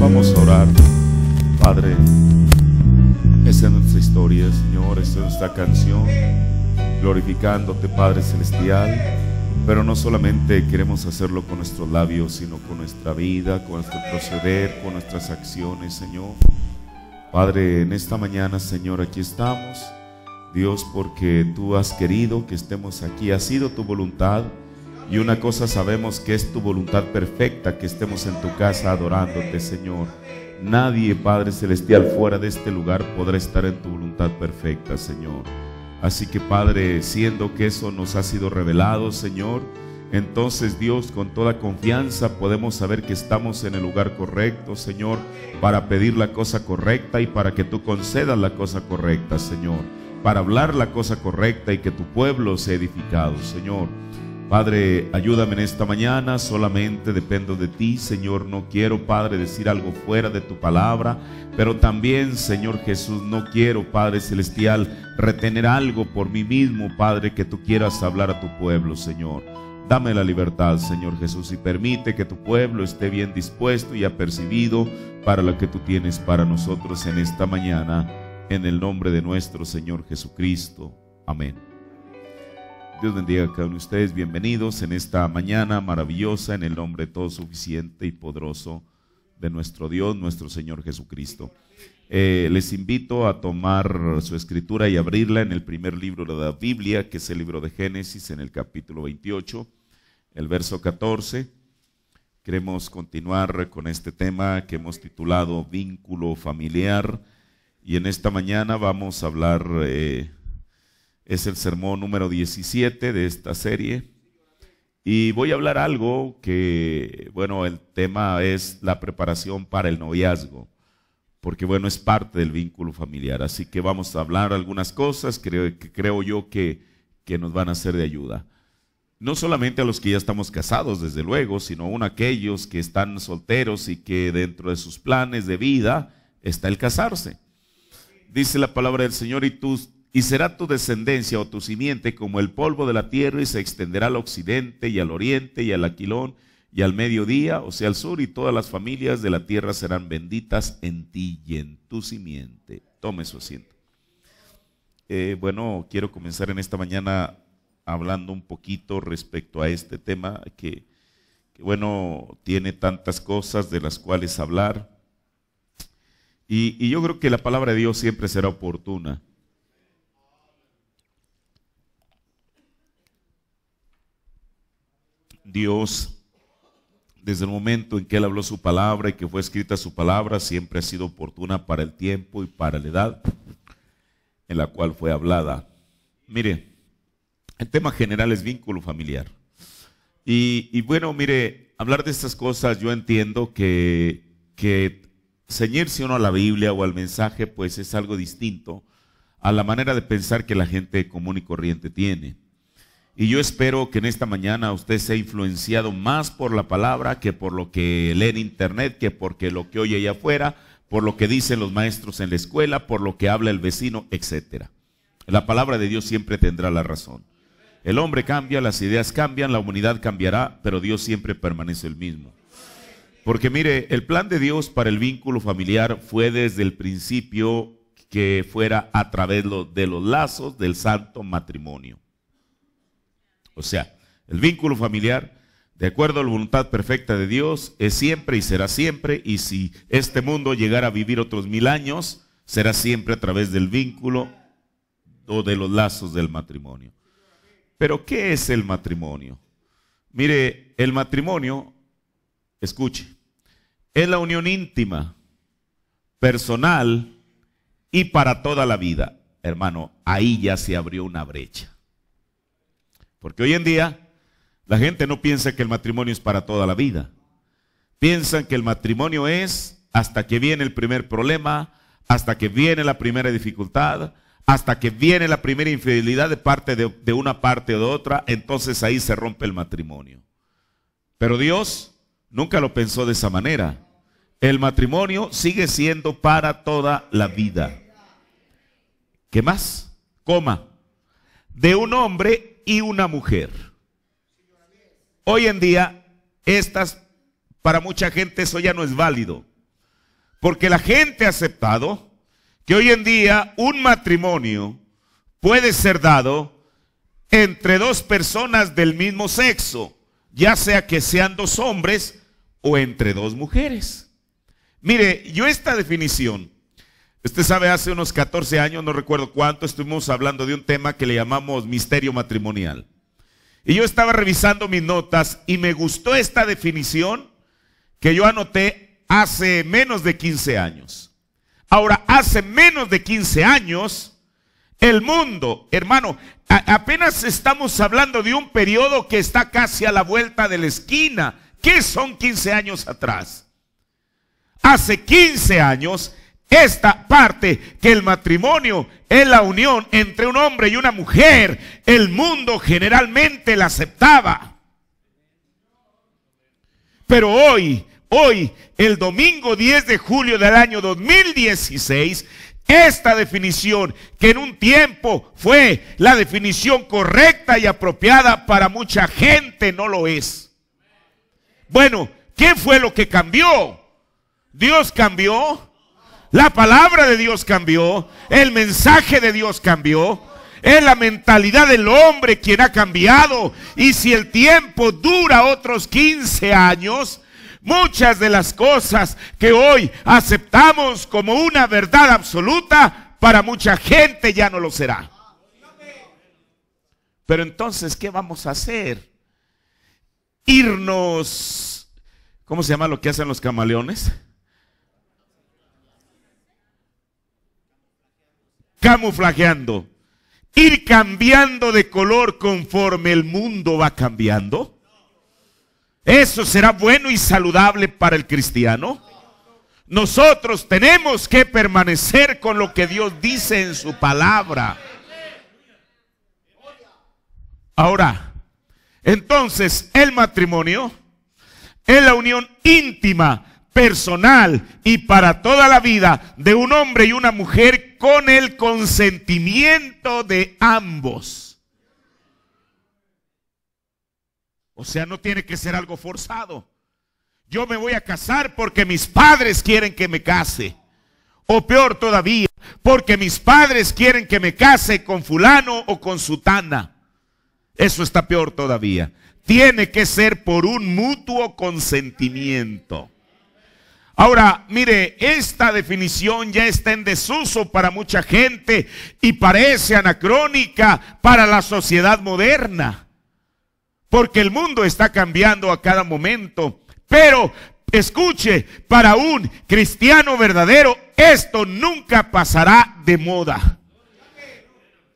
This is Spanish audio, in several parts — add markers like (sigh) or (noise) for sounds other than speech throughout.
Vamos a orar. Padre, esa es nuestra historia, Señor, esta es nuestra canción, glorificándote, Padre Celestial. Pero no solamente queremos hacerlo con nuestros labios, sino con nuestra vida, con nuestro proceder, con nuestras acciones, Señor. Padre, en esta mañana, Señor, aquí estamos. Dios, porque tú has querido que estemos aquí, ha sido tu voluntad. Y una cosa sabemos que es tu voluntad perfecta que estemos en tu casa adorándote, Señor. Nadie, Padre Celestial, fuera de este lugar podrá estar en tu voluntad perfecta, Señor. Así que, Padre, siendo que eso nos ha sido revelado, Señor, entonces Dios, con toda confianza podemos saber que estamos en el lugar correcto, Señor, para pedir la cosa correcta y para que tú concedas la cosa correcta, Señor, para hablar la cosa correcta y que tu pueblo sea edificado, Señor. Padre, ayúdame en esta mañana, solamente dependo de ti, Señor. No quiero, Padre, decir algo fuera de tu palabra, pero también, Señor Jesús, no quiero, Padre Celestial, retener algo por mí mismo, Padre, que tú quieras hablar a tu pueblo, Señor. Dame la libertad, Señor Jesús, y permite que tu pueblo esté bien dispuesto y apercibido para lo que tú tienes para nosotros en esta mañana, en el nombre de nuestro Señor Jesucristo. Amén. Dios bendiga a cada uno de ustedes. Bienvenidos en esta mañana maravillosa en el nombre todo suficiente y poderoso de nuestro Dios, nuestro Señor Jesucristo. Eh, les invito a tomar su escritura y abrirla en el primer libro de la Biblia, que es el libro de Génesis, en el capítulo 28, el verso 14. Queremos continuar con este tema que hemos titulado Vínculo Familiar. Y en esta mañana vamos a hablar eh, es el sermón número 17 de esta serie. Y voy a hablar algo que, bueno, el tema es la preparación para el noviazgo, porque bueno, es parte del vínculo familiar. Así que vamos a hablar algunas cosas que, que creo yo que, que nos van a ser de ayuda. No solamente a los que ya estamos casados, desde luego, sino aún a aquellos que están solteros y que dentro de sus planes de vida está el casarse. Dice la palabra del Señor y tú y será tu descendencia o tu simiente como el polvo de la tierra y se extenderá al occidente y al oriente y al aquilón y al mediodía, o sea, al sur, y todas las familias de la tierra serán benditas en ti y en tu simiente. Tome su asiento. Eh, bueno, quiero comenzar en esta mañana hablando un poquito respecto a este tema que, bueno, tiene tantas cosas de las cuales hablar. y yo creo que la palabra de Dios siempre será oportuna. Dios, desde el momento en que Él habló su palabra y que fue escrita su palabra, siempre ha sido oportuna para el tiempo y para la edad en la cual fue hablada. Mire, el tema general es vínculo familiar. Y, bueno, mire, hablar de estas cosas yo entiendo que, que ceñirse uno a la Biblia o al mensaje, pues es algo distinto a la manera de pensar que la gente común y corriente tiene. Y yo espero que en esta mañana usted sea influenciado más por la palabra que por lo que lee en internet, que por lo que oye allá afuera, por lo que dicen los maestros en la escuela, por lo que habla el vecino, etcétera. La palabra de Dios siempre tendrá la razón. El hombre cambia, las ideas cambian, la humanidad cambiará, pero Dios siempre permanece el mismo. Porque mire, el plan de Dios para el vínculo familiar fue desde el principio que fuera a través de los lazos del santo matrimonio. O sea, el vínculo familiar, de acuerdo a la voluntad perfecta de Dios, es siempre y será siempre. Y si este mundo llegara a vivir otros mil años, será siempre a través del vínculo o de los lazos del matrimonio. Pero, ¿qué es el matrimonio? Mire, el matrimonio, escuche, es la unión íntima, personal y para toda la vida. Hermano, ahí ya se abrió una brecha. Porque hoy en día la gente no piensa que el matrimonio es para toda la vida. Piensan que el matrimonio es hasta que viene el primer problema, hasta que viene la primera dificultad, hasta que viene la primera infidelidad de parte de, una parte o de otra, entonces ahí se rompe el matrimonio. Pero Dios nunca lo pensó de esa manera. El matrimonio sigue siendo para toda la vida. ¿Qué más? Coma. De un hombre y una mujer. Hoy en día, estas, para mucha gente eso ya no es válido. Porque la gente ha aceptado que hoy en día un matrimonio puede ser dado entre dos personas del mismo sexo, ya sea que sean dos hombres o entre dos mujeres. Mire, yo esta definición Usted sabe, hace unos 14 años, no recuerdo cuánto, estuvimos hablando de un tema que le llamamos misterio matrimonial. Y yo estaba revisando mis notas y me gustó esta definición que yo anoté hace menos de 15 años. Ahora, hace menos de 15 años, el mundo, hermano, apenas estamos hablando de un periodo que está casi a la vuelta de la esquina. ¿Qué son 15 años atrás? Hace 15 años esta parte que el matrimonio es la unión entre un hombre y una mujer, el mundo generalmente la aceptaba. Pero hoy, hoy, el domingo 10 de julio del año 2016, esta definición, que en un tiempo fue la definición correcta y apropiada para mucha gente, no lo es. Bueno, ¿qué fue lo que cambió? Dios cambió la palabra de Dios cambió, el mensaje de Dios cambió. Es la mentalidad del hombre quien ha cambiado. Y si el tiempo dura otros 15 años, muchas de las cosas que hoy aceptamos como una verdad absoluta, para mucha gente ya no lo será. Pero entonces, ¿qué vamos a hacer? Irnos, ¿cómo se llama lo que hacen los camaleones? camuflajeando, ir cambiando de color conforme el mundo va cambiando. Eso será bueno y saludable para el cristiano. Nosotros tenemos que permanecer con lo que Dios dice en su palabra. Ahora, entonces el matrimonio es la unión íntima, personal y para toda la vida de un hombre y una mujer con el consentimiento de ambos. O sea, no tiene que ser algo forzado. Yo me voy a casar porque mis padres quieren que me case. O peor todavía, porque mis padres quieren que me case con fulano o con sutana. Eso está peor todavía. Tiene que ser por un mutuo consentimiento. Ahora, mire, esta definición ya está en desuso para mucha gente y parece anacrónica para la sociedad moderna, porque el mundo está cambiando a cada momento. Pero, escuche, para un cristiano verdadero, esto nunca pasará de moda.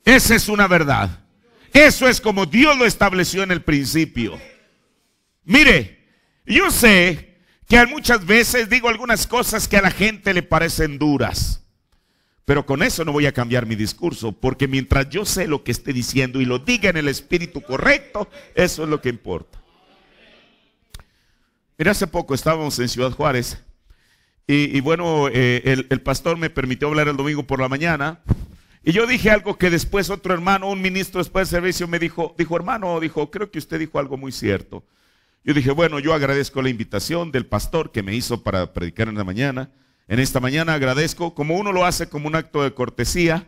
Esa es una verdad. Eso es como Dios lo estableció en el principio. Mire, yo sé que muchas veces digo algunas cosas que a la gente le parecen duras. Pero con eso no voy a cambiar mi discurso, porque mientras yo sé lo que esté diciendo y lo diga en el espíritu correcto, eso es lo que importa. Mira, hace poco estábamos en Ciudad Juárez y, bueno, eh, el, el pastor me permitió hablar el domingo por la mañana y yo dije algo que después otro hermano, un ministro después del servicio me dijo, dijo hermano, dijo, creo que usted dijo algo muy cierto. Yo dije, bueno, yo agradezco la invitación del pastor que me hizo para predicar en la mañana. En esta mañana agradezco, como uno lo hace como un acto de cortesía.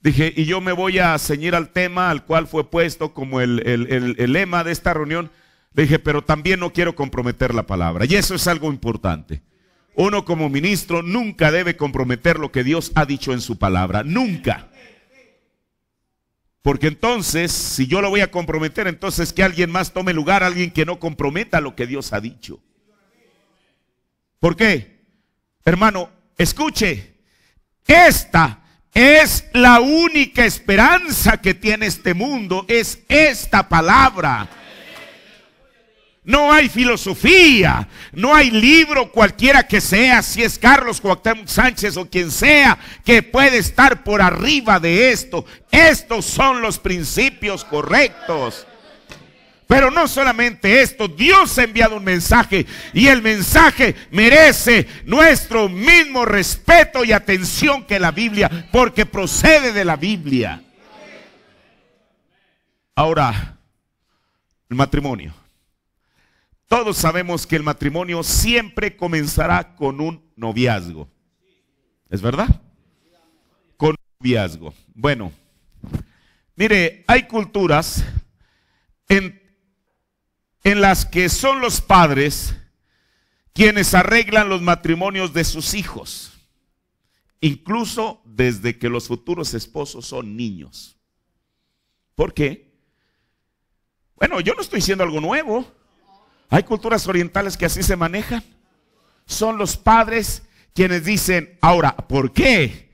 Dije, y yo me voy a ceñir al tema al cual fue puesto como el, el lema de esta reunión. Le dije, pero también no quiero comprometer la palabra. Y eso es algo importante. Uno como ministro nunca debe comprometer lo que Dios ha dicho en su palabra. Nunca. Porque entonces, si yo lo voy a comprometer, entonces que alguien más tome lugar, alguien que no comprometa lo que Dios ha dicho. ¿Por qué? Hermano, escuche, esta es la única esperanza que tiene este mundo, es esta palabra. No hay filosofía, no hay libro cualquiera que sea, si es Carlos Cuauhtémoc Sánchez o quien sea, que puede estar por arriba de esto. Estos son los principios correctos. Pero no solamente esto, Dios ha enviado un mensaje y el mensaje merece nuestro mismo respeto y atención que la Biblia, porque procede de la Biblia. Ahora, el matrimonio. Todos sabemos que el matrimonio siempre comenzará con un noviazgo. ¿Es verdad? Con un noviazgo. Bueno, mire, hay culturas en, las que son los padres quienes arreglan los matrimonios de sus hijos, incluso desde que los futuros esposos son niños. ¿Por qué? Bueno, yo no estoy diciendo algo nuevo. Hay culturas orientales que así se manejan. Son los padres quienes dicen, ahora, ¿por qué?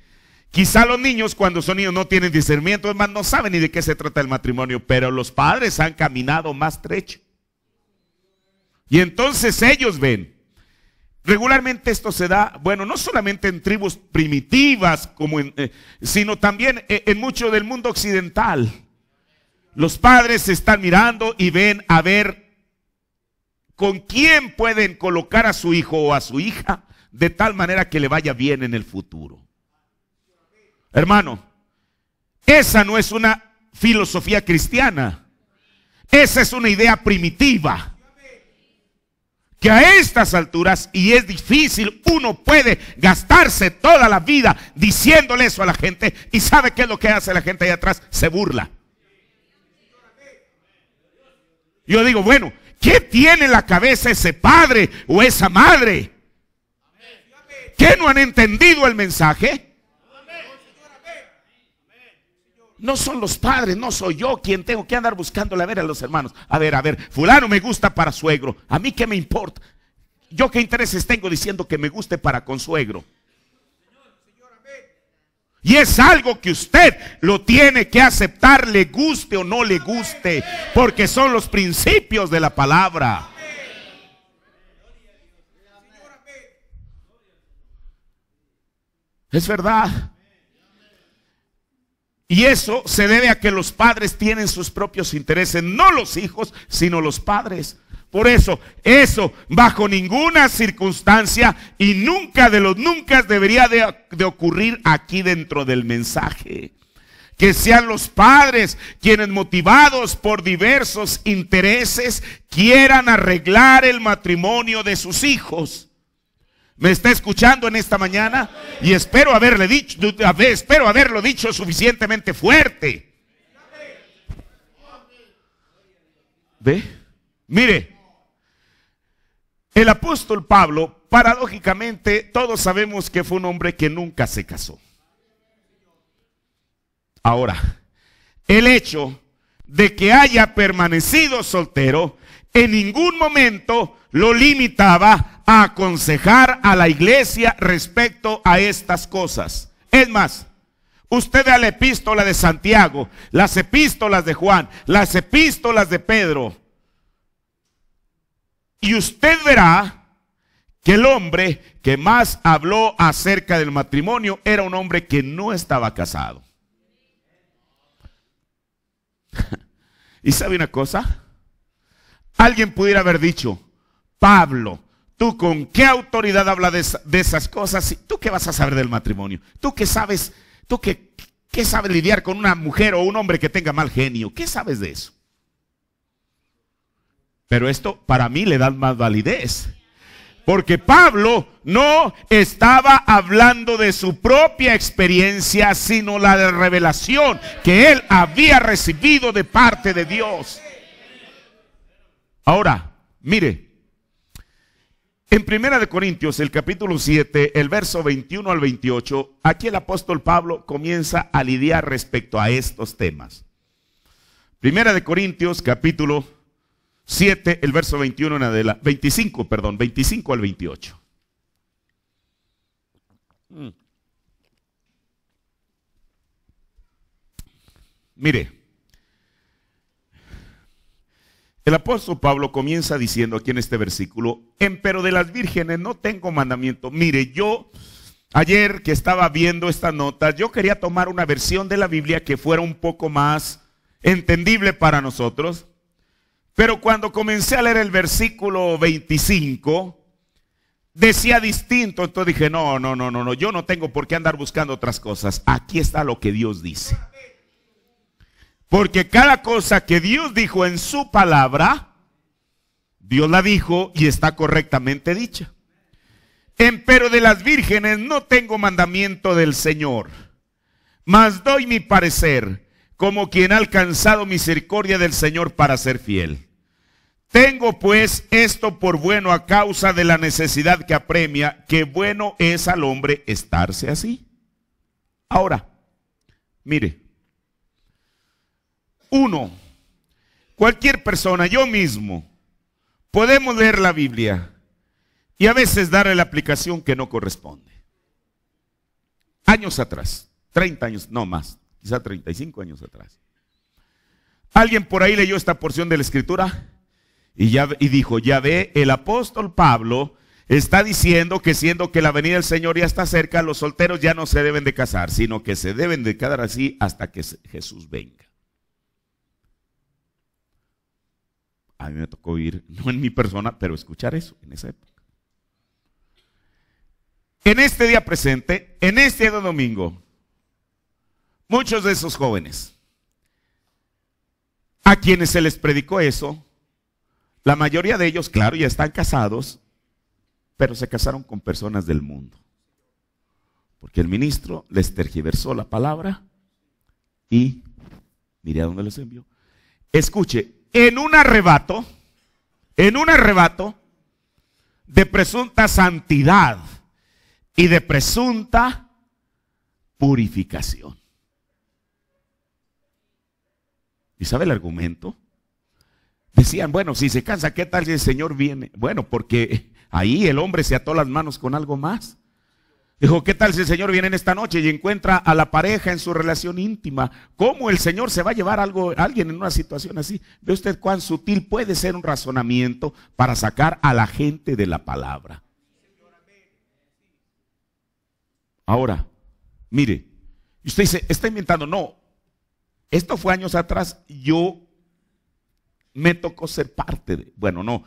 Quizá los niños cuando son niños no tienen discernimiento, no saben ni de qué se trata el matrimonio, pero los padres han caminado más trecho. Y entonces ellos ven. Regularmente esto se da, bueno, no solamente en tribus primitivas, como eh, sino también en, eh, en mucho del mundo occidental. Los padres se están mirando y ven a ver con quién pueden colocar a su hijo o a su hija de tal manera que le vaya bien en el futuro. Hermano, esa no es una filosofía cristiana. Esa es una idea primitiva. Que a estas alturas, y es difícil, uno puede gastarse toda la vida diciéndole eso a la gente y sabe qué es lo que hace la gente ahí atrás, se burla. Yo digo, bueno, ¿Qué tiene en la cabeza ese padre o esa madre? ¿Qué no han entendido el mensaje? No son los padres, no soy yo quien tengo que andar buscándole a ver a los hermanos. A ver, a ver, fulano me gusta para suegro. ¿A mí qué me importa? ¿Yo qué intereses tengo diciendo que me guste para consuegro? Y es algo que usted lo tiene que aceptar, le guste o no le guste, porque son los principios de la palabra. Es verdad. Y eso se debe a que los padres tienen sus propios intereses, no los hijos, sino los padres. Por eso, eso bajo ninguna circunstancia y nunca de los nunca debería de, ocurrir aquí dentro del mensaje. Que sean los padres quienes motivados por diversos intereses quieran arreglar el matrimonio de sus hijos. ¿Me está escuchando en esta mañana? Y espero haberle dicho, espero haberlo dicho suficientemente fuerte. ¿Ve? Mire, el apóstol Pablo, paradójicamente, todos sabemos que fue un hombre que nunca se casó. Ahora, el hecho de que haya permanecido soltero en ningún momento lo limitaba a aconsejar a la iglesia respecto a estas cosas. Es más, usted a la epístola de Santiago, las epístolas de Juan, las epístolas de Pedro, y usted verá que el hombre que más habló acerca del matrimonio era un hombre que no estaba casado. (laughs) ¿Y sabe una cosa? Alguien pudiera haber dicho, Pablo, ¿tú con qué autoridad hablas de, esas cosas? ¿Tú qué vas a saber del matrimonio? ¿Tú qué sabes? ¿Tú qué, qué sabes lidiar con una mujer o un hombre que tenga mal genio? ¿Qué sabes de eso? Pero esto para mí le da más validez. Porque Pablo no estaba hablando de su propia experiencia, sino la de revelación que él había recibido de parte de Dios. Ahora, mire, en Primera de Corintios, el capítulo 7, el verso 21 al 28, aquí el apóstol Pablo comienza a lidiar respecto a estos temas. Primera de Corintios, capítulo 7, el verso 21 en adelante, 25, perdón, 25 al 28. Mire, el apóstol Pablo comienza diciendo aquí en este versículo, empero de las vírgenes no tengo mandamiento. Mire, yo ayer que estaba viendo estas notas, yo quería tomar una versión de la Biblia que fuera un poco más entendible para nosotros. Pero cuando comencé a leer el versículo 25, decía distinto. Entonces dije, no, no, no, no, no, yo no tengo por qué andar buscando otras cosas. Aquí está lo que Dios dice. Porque cada cosa que Dios dijo en su palabra, Dios la dijo y está correctamente dicha. Empero de las vírgenes no tengo mandamiento del Señor, mas doy mi parecer como quien ha alcanzado misericordia del Señor para ser fiel. Tengo pues esto por bueno a causa de la necesidad que apremia, que bueno es al hombre estarse así. Ahora, mire, uno, cualquier persona, yo mismo, podemos leer la Biblia y a veces darle la aplicación que no corresponde. Años atrás, 30 años, no más, quizá 35 años atrás. Alguien por ahí leyó esta porción de la escritura y, ya, y dijo, ya ve, el apóstol Pablo está diciendo que siendo que la venida del Señor ya está cerca, los solteros ya no se deben de casar, sino que se deben de quedar así hasta que Jesús venga. A mí me tocó ir, (laughs) no en mi persona, pero escuchar eso en esa época. En este día presente, en este día domingo, Muchos de esos jóvenes, a quienes se les predicó eso, la mayoría de ellos, claro, ya están casados, pero se casaron con personas del mundo. Porque el ministro les tergiversó la palabra y, mire a dónde los envió. Escuche, en un arrebato, en un arrebato de presunta santidad y de presunta purificación. ¿Y sabe el argumento? Decían, bueno, si se cansa, ¿qué tal si el Señor viene? Bueno, porque ahí el hombre se ató las manos con algo más. Dijo, ¿qué tal si el Señor viene en esta noche y encuentra a la pareja en su relación íntima? ¿Cómo el Señor se va a llevar algo, a alguien en una situación así? Ve usted cuán sutil puede ser un razonamiento para sacar a la gente de la palabra. Ahora, mire, usted dice, está inventando. No, esto fue años atrás, yo me tocó ser parte de, bueno, no,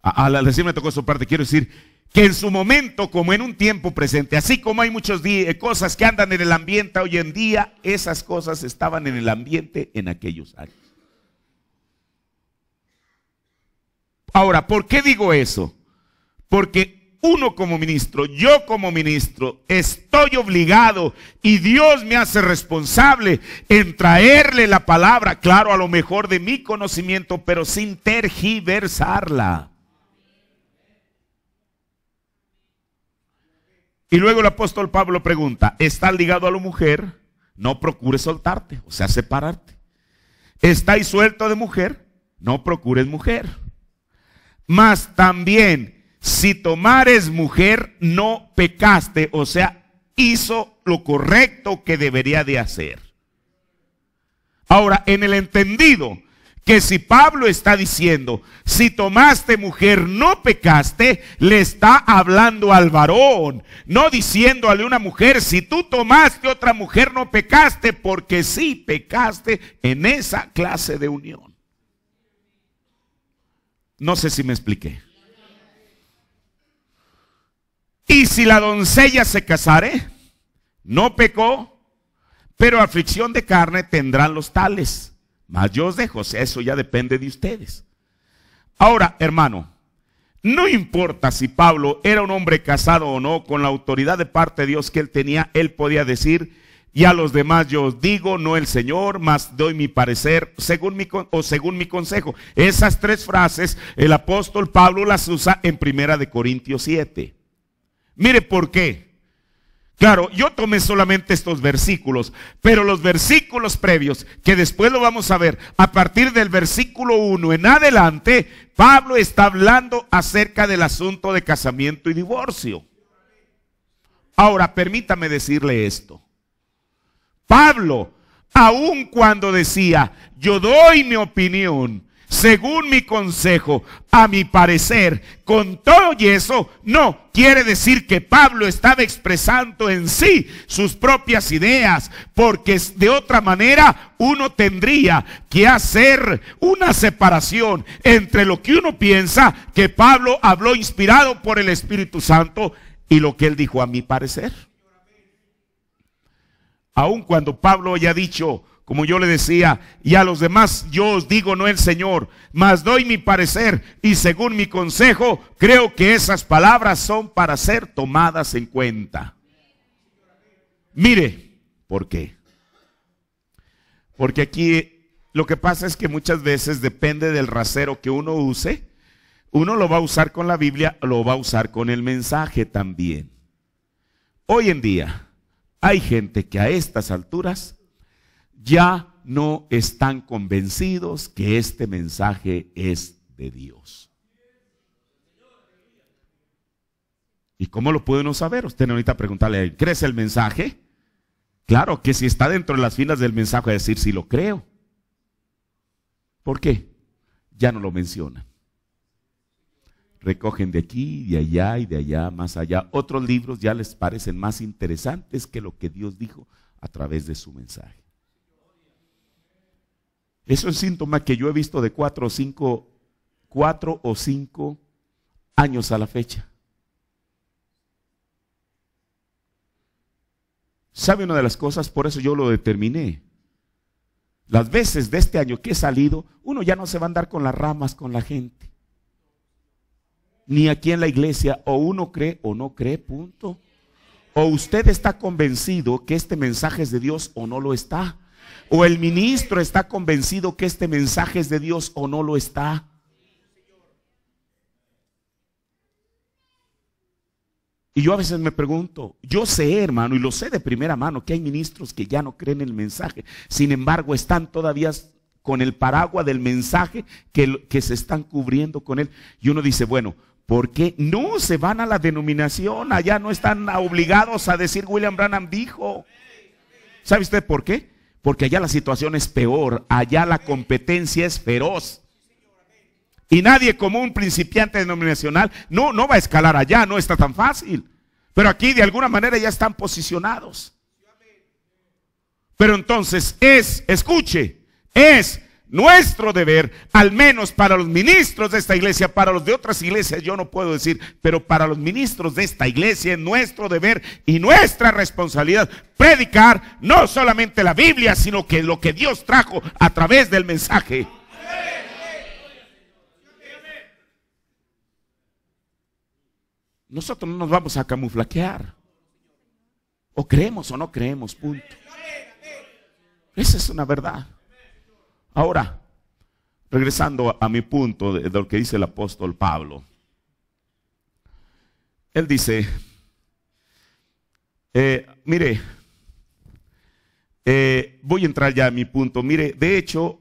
al decir me tocó ser parte, quiero decir que en su momento, como en un tiempo presente, así como hay muchas eh, cosas que andan en el ambiente hoy en día, esas cosas estaban en el ambiente en aquellos años. Ahora, ¿por qué digo eso? Porque uno como ministro, yo como ministro, estoy obligado y Dios me hace responsable en traerle la palabra, claro, a lo mejor de mi conocimiento, pero sin tergiversarla. Y luego el apóstol Pablo pregunta, ¿estás ligado a la mujer? No procures soltarte, o sea, separarte. ¿Estáis suelto de mujer? No procures mujer. Mas también si tomares mujer, no pecaste. O sea, hizo lo correcto que debería de hacer. Ahora, en el entendido que si Pablo está diciendo, si tomaste mujer, no pecaste, le está hablando al varón, no diciéndole a una mujer, si tú tomaste otra mujer, no pecaste, porque sí pecaste en esa clase de unión. No sé si me expliqué. Y si la doncella se casare, no pecó, pero aflicción de carne tendrán los tales. Mas yo os dejo, eso ya depende de ustedes. Ahora, hermano, no importa si Pablo era un hombre casado o no, con la autoridad de parte de Dios que él tenía, él podía decir, y a los demás yo os digo, no el Señor, mas doy mi parecer según mi, o según mi consejo. Esas tres frases el apóstol Pablo las usa en Primera de Corintios 7. Mire por qué. Claro, yo tomé solamente estos versículos, pero los versículos previos, que después lo vamos a ver, a partir del versículo 1 en adelante, Pablo está hablando acerca del asunto de casamiento y divorcio. Ahora, permítame decirle esto. Pablo, aun cuando decía, yo doy mi opinión, según mi consejo, a mi parecer, con todo y eso, no quiere decir que Pablo estaba expresando en sí sus propias ideas, porque de otra manera uno tendría que hacer una separación entre lo que uno piensa que Pablo habló inspirado por el Espíritu Santo y lo que él dijo a mi parecer. Aun cuando Pablo haya dicho, como yo le decía, y a los demás yo os digo, no el Señor, mas doy mi parecer y según mi consejo, creo que esas palabras son para ser tomadas en cuenta. Mire, ¿por qué? Porque aquí lo que pasa es que muchas veces depende del rasero que uno use, uno lo va a usar con la Biblia, lo va a usar con el mensaje también. Hoy en día hay gente que a estas alturas ya no están convencidos que este mensaje es de Dios. ¿Y cómo lo puede no saber? Usted ahorita preguntarle a ¿crees el mensaje? Claro que si está dentro de las filas del mensaje, decir si lo creo. ¿Por qué? Ya no lo mencionan. Recogen de aquí, de allá y de allá, más allá. Otros libros ya les parecen más interesantes que lo que Dios dijo a través de su mensaje. Es un síntoma que yo he visto de cuatro o cinco, cuatro o cinco años a la fecha. ¿Sabe una de las cosas? Por eso yo lo determiné. Las veces de este año que he salido, uno ya no se va a andar con las ramas con la gente. Ni aquí en la iglesia, o uno cree o no cree, punto. O usted está convencido que este mensaje es de Dios o no lo está. O el ministro está convencido que este mensaje es de Dios o no lo está. Y yo a veces me pregunto, yo sé hermano, y lo sé de primera mano, que hay ministros que ya no creen el mensaje, sin embargo están todavía con el paraguas del mensaje que, se están cubriendo con él. Y uno dice, bueno, ¿por qué no se van a la denominación? Allá no están obligados a decir William Branham dijo. ¿Sabe usted por qué? porque allá la situación es peor, allá la competencia es feroz. Y nadie como un principiante denominacional no, no va a escalar allá, no está tan fácil. Pero aquí de alguna manera ya están posicionados. Pero entonces es, escuche, es nuestro deber, al menos para los ministros de esta iglesia, para los de otras iglesias yo no puedo decir, pero para los ministros de esta iglesia es nuestro deber y nuestra responsabilidad predicar no solamente la Biblia, sino que lo que Dios trajo a través del mensaje. Nosotros no nos vamos a camuflaquear. O creemos o no creemos, punto. Esa es una verdad. Ahora, regresando a mi punto de, lo que dice el apóstol Pablo. Él dice, eh, mire, eh, voy a entrar ya a mi punto. Mire, de hecho,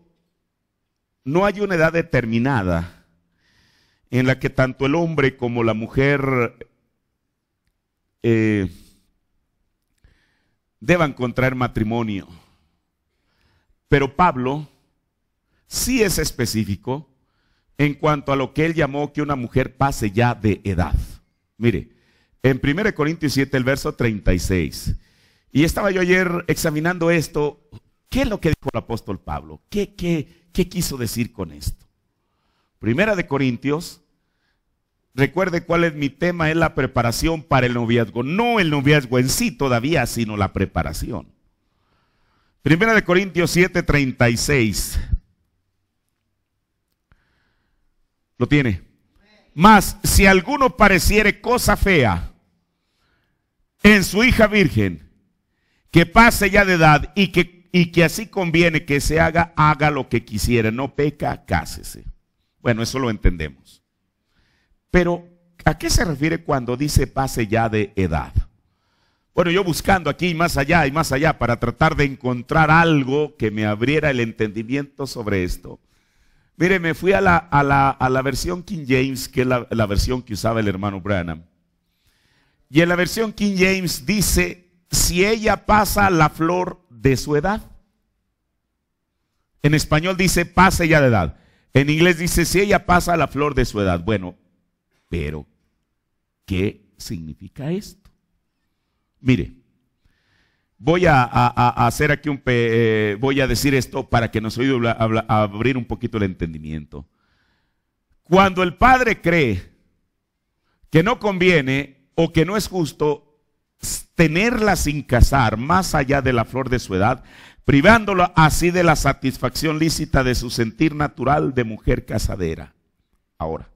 no hay una edad determinada en la que tanto el hombre como la mujer eh, deban contraer matrimonio. Pero Pablo sí es específico en cuanto a lo que él llamó que una mujer pase ya de edad. Mire, en 1 Corintios 7, el verso 36. Y estaba yo ayer examinando esto. ¿Qué es lo que dijo el apóstol Pablo? ¿Qué, qué, quiso decir con esto? Primera de Corintios Recuerde cuál es mi tema, es la preparación para el noviazgo. No el noviazgo en sí todavía, sino la preparación. Primera de Corintios 36 Lo tiene. más si alguno pareciere cosa fea en su hija virgen, que pase ya de edad y que, y que así conviene que se haga, haga lo que quisiera, no peca, cásese. Bueno, eso lo entendemos. Pero, ¿a qué se refiere cuando dice pase ya de edad? Bueno, yo buscando aquí y más allá y más allá para tratar de encontrar algo que me abriera el entendimiento sobre esto. Mire, me fui a la, a la, versión King James, que es la, versión que usaba el hermano Branham. Y en la versión King James dice, si ella pasa la flor de su edad. En español dice, pase ya de edad. En inglés dice, si ella pasa la flor de su edad. Bueno, pero, ¿qué significa esto? Mire, Voy a, hacer aquí un, eh, voy a decir esto para que nos a abrir un poquito el entendimiento. Cuando el padre cree que no conviene o que no es justo tenerla sin casar más allá de la flor de su edad, privándola así de la satisfacción lícita de su sentir natural de mujer casadera. Ahora,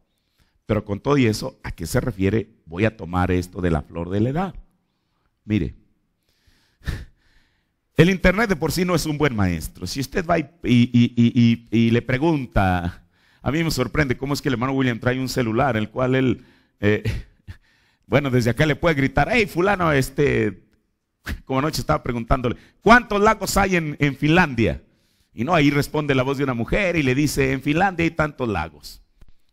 pero con todo y eso, ¿a qué se refiere? Voy a tomar esto de la flor de la edad. Mire, (laughs) El Internet de por sí no es un buen maestro. Si usted va y, le pregunta, a mí me sorprende cómo es que el hermano William trae un celular, en el cual él, eh, (laughs) bueno, desde acá le puede gritar, hey, fulano, este, (laughs) como anoche estaba preguntándole, ¿cuántos lagos hay en, en Finlandia? Y no, ahí responde la voz de una mujer y le dice, en Finlandia hay tantos lagos.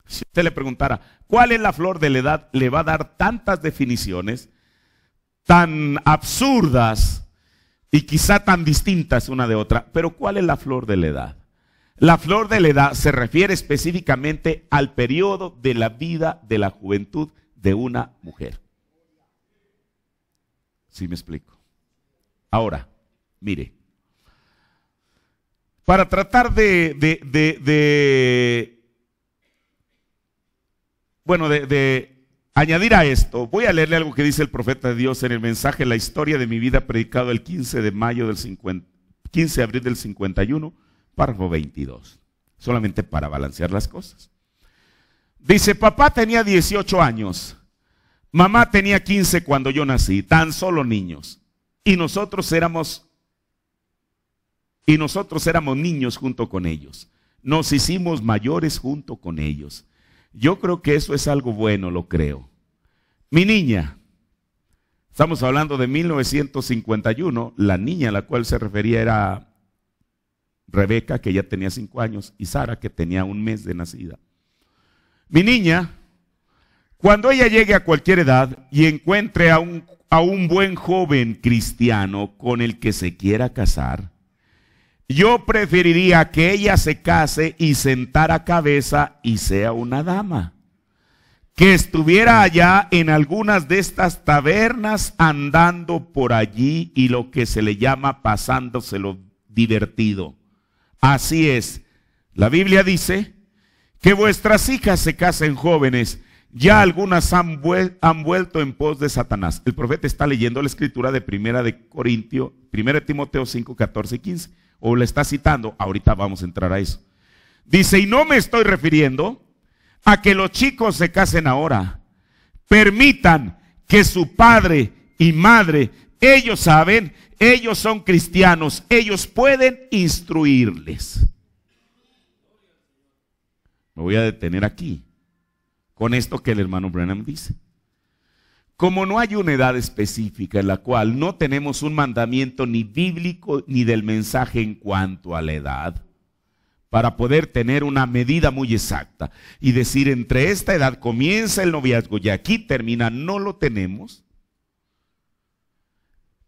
Si usted le preguntara, ¿cuál es la flor de la edad? Le va a dar tantas definiciones tan absurdas y quizá tan distintas una de otra. Pero ¿cuál es la flor de la edad? La flor de la edad se refiere específicamente al periodo de la vida de la juventud de una mujer. ¿Sí me explico? Ahora, mire, para tratar de, de bueno, de Añadir a esto, voy a leerle algo que dice el profeta de Dios en el mensaje La historia de mi vida predicado el 15 de mayo del de abril del 51, párrafo 22, solamente para balancear las cosas. Dice, papá tenía 18 años, mamá tenía 15 cuando yo nací, tan solo niños. Y nosotros éramos y nosotros éramos niños junto con ellos. Nos hicimos mayores junto con ellos. Yo creo que eso es algo bueno, lo creo. Mi niña, estamos hablando de 1951, la niña a la cual se refería era Rebeca, que ya tenía cinco años, y Sara, que tenía un mes de nacida. Mi niña, cuando ella llegue a cualquier edad y encuentre a un, a un buen joven cristiano con el que se quiera casar, yo preferiría que ella se case y sentara cabeza y sea una dama. Que estuviera allá en algunas de estas tabernas andando por allí y lo que se le llama pasándoselo divertido. Así es. La Biblia dice que vuestras hijas se casen jóvenes. Ya algunas han, vuelto en pos de Satanás. El profeta está leyendo la escritura de Primera de Corintio, Primera Timoteo 5, 14 y 15 o le está citando, ahorita vamos a entrar a eso. Dice, y no me estoy refiriendo a que los chicos se casen ahora. Permitan que su padre y madre, ellos saben, ellos son cristianos, ellos pueden instruirles. Me voy a detener aquí con esto que el hermano Brennan dice. Como no hay una edad específica en la cual no tenemos un mandamiento ni bíblico ni del mensaje en cuanto a la edad, para poder tener una medida muy exacta y decir entre esta edad comienza el noviazgo y aquí termina, no lo tenemos.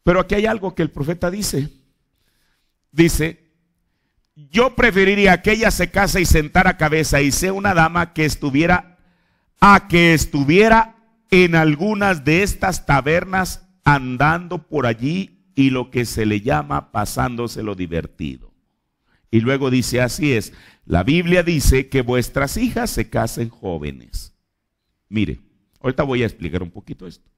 Pero aquí hay algo que el profeta dice. Dice, yo preferiría que ella se case y sentara cabeza y sea una dama que estuviera, a que estuviera en algunas de estas tabernas andando por allí y lo que se le llama pasándose lo divertido. Y luego dice, así es, la Biblia dice que vuestras hijas se casen jóvenes. Mire, ahorita voy a explicar un poquito esto.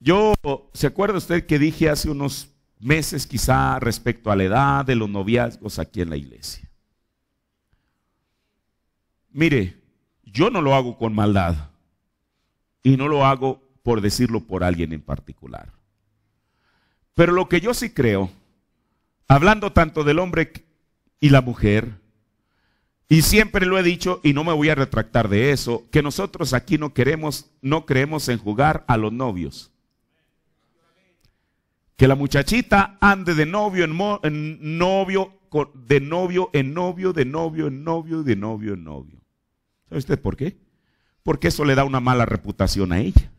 Yo, ¿se acuerda usted que dije hace unos meses quizá respecto a la edad de los noviazgos aquí en la iglesia? Mire, yo no lo hago con maldad y no lo hago por decirlo por alguien en particular. Pero lo que yo sí creo, hablando tanto del hombre y la mujer, y siempre lo he dicho y no me voy a retractar de eso, que nosotros aquí no queremos, no creemos en jugar a los novios. Que la muchachita ande de novio en, en novio, de novio en novio, de novio en novio, de novio en novio. ¿Sabe usted por qué? porque eso le da una mala reputación a ella.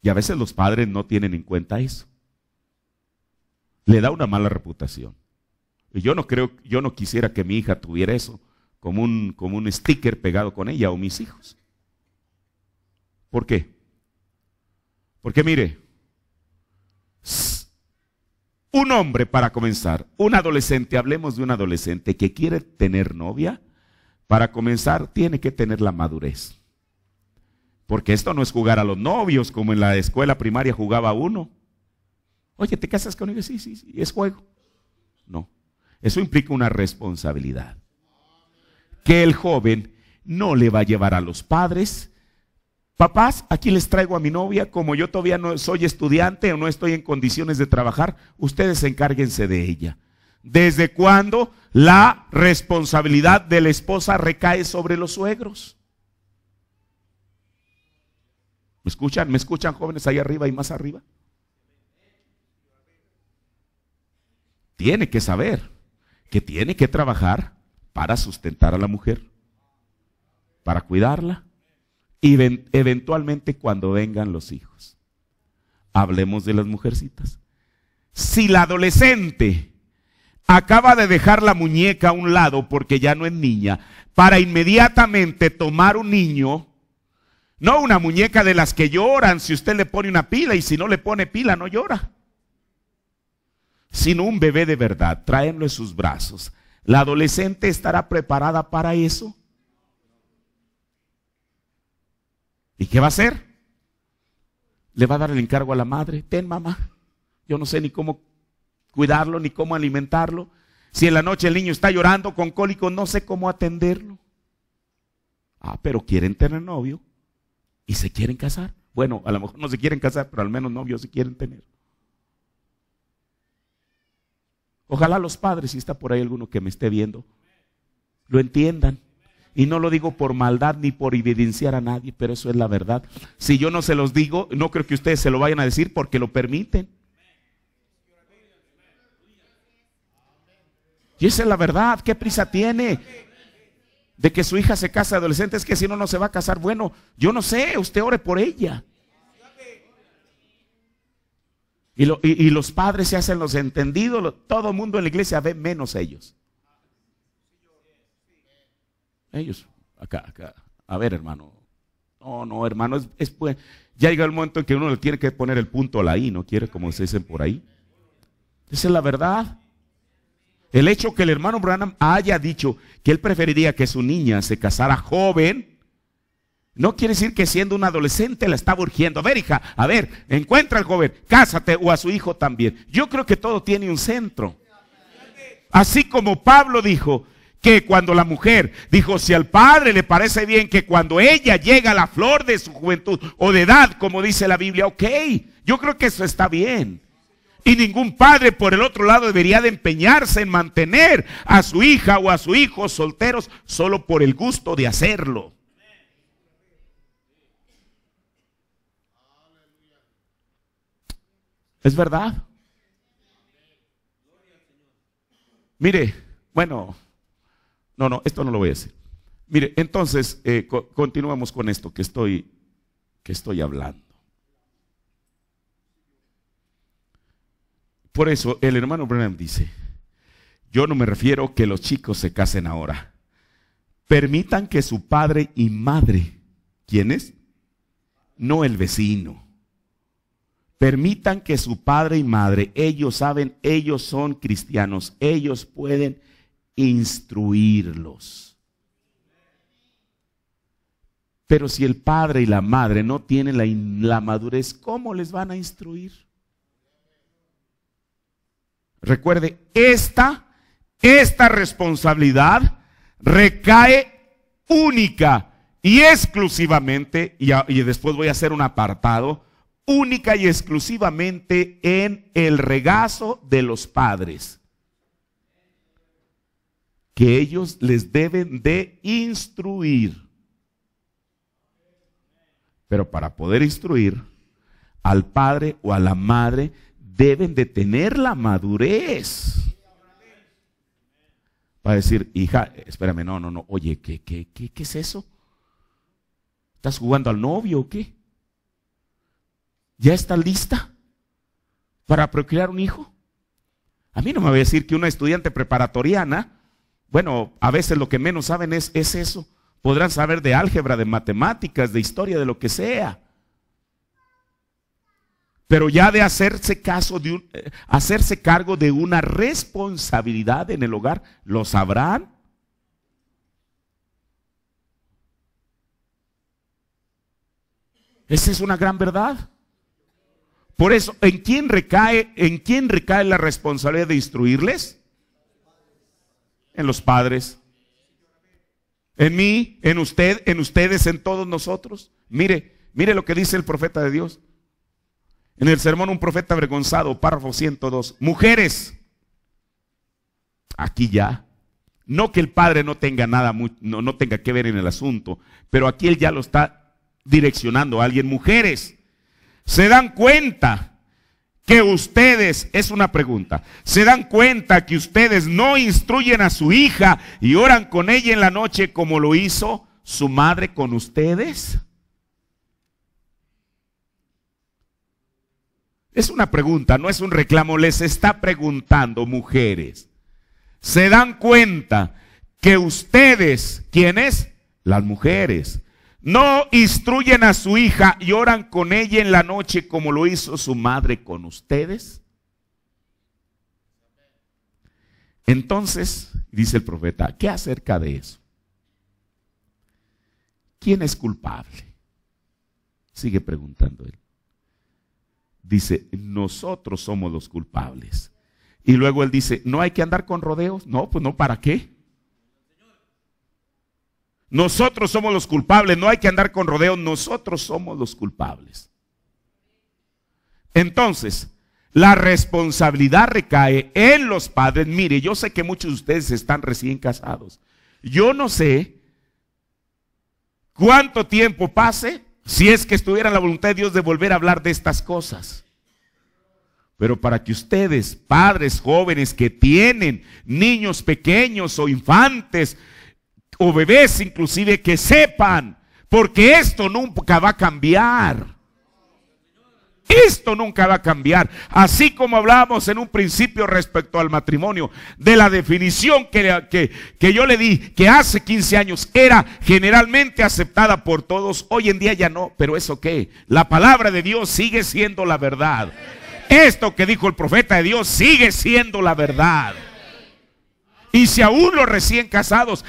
Y a veces los padres no tienen en cuenta eso. Le da una mala reputación. Y yo no creo, yo no quisiera que mi hija tuviera eso como un, como un sticker pegado con ella o mis hijos. ¿Por qué? Porque mire, un hombre para comenzar, un adolescente, hablemos de un adolescente que quiere tener novia, para comenzar tiene que tener la madurez. Porque esto no es jugar a los novios como en la escuela primaria jugaba uno. Oye, ¿te casas con conmigo? Sí, sí, sí, es juego. No, eso implica una responsabilidad. Que el joven no le va a llevar a los padres. Papás, aquí les traigo a mi novia, como yo todavía no soy estudiante o no estoy en condiciones de trabajar, ustedes encárguense de ella. ¿Desde cuándo la responsabilidad de la esposa recae sobre los suegros? ¿Me escuchan? ¿Me escuchan jóvenes ahí arriba y más arriba? Tiene que saber que tiene que trabajar para sustentar a la mujer, para cuidarla y eventualmente cuando vengan los hijos. Hablemos de las mujercitas. Si la adolescente acaba de dejar la muñeca a un lado porque ya no es niña, para inmediatamente tomar un niño, no una muñeca de las que lloran si usted le pone una pila y si no le pone pila no llora, sino un bebé de verdad, tráenlo en sus brazos. ¿La adolescente estará preparada para eso? ¿Y qué va a hacer? Le va a dar el encargo a la madre, ten mamá, yo no sé ni cómo cuidarlo ni cómo alimentarlo. Si en la noche el niño está llorando con cólico, no sé cómo atenderlo. Ah, pero quieren tener novio y se quieren casar. Bueno, a lo mejor no se quieren casar, pero al menos novio se quieren tener. Ojalá los padres, si está por ahí alguno que me esté viendo, lo entiendan. Y no lo digo por maldad ni por evidenciar a nadie, pero eso es la verdad. Si yo no se los digo, no creo que ustedes se lo vayan a decir porque lo permiten. Y esa es la verdad, ¿qué prisa tiene? De que su hija se casa adolescente, es que si no, no se va a casar. Bueno, yo no sé, usted ore por ella. Y, los padres se hacen los entendidos, todo el mundo en la iglesia ve menos ellos. Ellos, acá, acá. A ver, hermano. No, no, hermano, pues, ya llega el momento en que uno le tiene que poner el punto a la I, ¿no quiere? Como se dicen por ahí. Esa es la verdad. El hecho que el hermano Branham haya dicho que él preferiría que su niña se casara joven, no quiere decir que siendo una adolescente la estaba urgiendo. A ver, hija, a ver, encuentra al joven, cásate o a su hijo también. Yo creo que todo tiene un centro. Así como Pablo dijo que cuando la mujer dijo, si al padre le parece bien que cuando ella llega a la flor de su juventud o de edad, como dice la Biblia, ok, yo creo que eso está bien. Y ningún padre por el otro lado debería de empeñarse en mantener a su hija o a su hijo solteros solo por el gusto de hacerlo. ¿Es verdad? Mire, bueno, no, no, esto no lo voy a decir. Mire, entonces eh, continuamos con esto que estoy, que estoy hablando. Por eso el hermano Branham dice, yo no me refiero que los chicos se casen ahora. Permitan que su padre y madre, ¿quiénes? No el vecino. Permitan que su padre y madre, ellos saben, ellos son cristianos, ellos pueden instruirlos. Pero si el padre y la madre no tienen la madurez, ¿cómo les van a instruir? Recuerde, esta, esta responsabilidad recae única y exclusivamente, y, y, después voy a hacer un apartado, única y exclusivamente en el regazo de los padres, que ellos les deben de instruir. Pero para poder instruir al padre o a la madre, deben de tener la madurez para decir, hija, espérame, no, no, no, oye, ¿qué, qué, qué, qué es eso? ¿Estás jugando al novio o qué? ¿Ya está lista para procrear un hijo? A mí no me va a decir que una estudiante preparatoriana, bueno, a veces lo que menos saben es, es eso. Podrán saber de álgebra, de matemáticas, de historia, de lo que sea pero ya de hacerse, caso de eh, hacerse cargo de una responsabilidad en el hogar, ¿lo sabrán? Esa es una gran verdad. Por eso, ¿en quién recae, en quién recae la responsabilidad de instruirles? En los padres. En mí, en usted, en ustedes, en todos nosotros. Mire, mire lo que dice el profeta de Dios. En el sermón Un profeta avergonzado, párrafo 102. Mujeres, aquí ya. No que el padre no tenga nada, no, no tenga que ver en el asunto, pero aquí él ya lo está direccionando a alguien. Mujeres, se dan cuenta que ustedes, es una pregunta, se dan cuenta que ustedes no instruyen a su hija y oran con ella en la noche como lo hizo su madre con ustedes. Es una pregunta, no es un reclamo, les está preguntando mujeres. Se dan cuenta que ustedes, ¿quiénes? Las mujeres. No instruyen a su hija y oran con ella en la noche como lo hizo su madre con ustedes. Entonces, dice el profeta, ¿qué acerca de eso? ¿Quién es culpable? Sigue preguntando él dice, nosotros somos los culpables. Y luego él dice, no hay que andar con rodeos. No, pues no, ¿para qué? Nosotros somos los culpables, no hay que andar con rodeos, nosotros somos los culpables. Entonces, la responsabilidad recae en los padres. Mire, yo sé que muchos de ustedes están recién casados. Yo no sé cuánto tiempo pase si es que estuviera la voluntad de Dios de volver a hablar de estas cosas. Pero para que ustedes, padres jóvenes que tienen niños pequeños o infantes o bebés inclusive, que sepan, porque esto nunca va a cambiar. Esto nunca va a cambiar. Así como hablábamos en un principio respecto al matrimonio, de la definición que, que, yo le di, que hace 15 años era generalmente aceptada por todos, hoy en día ya no, pero eso qué, la palabra de Dios sigue siendo la verdad. Esto que dijo el profeta de Dios sigue siendo la verdad. Y si aún los recién casados,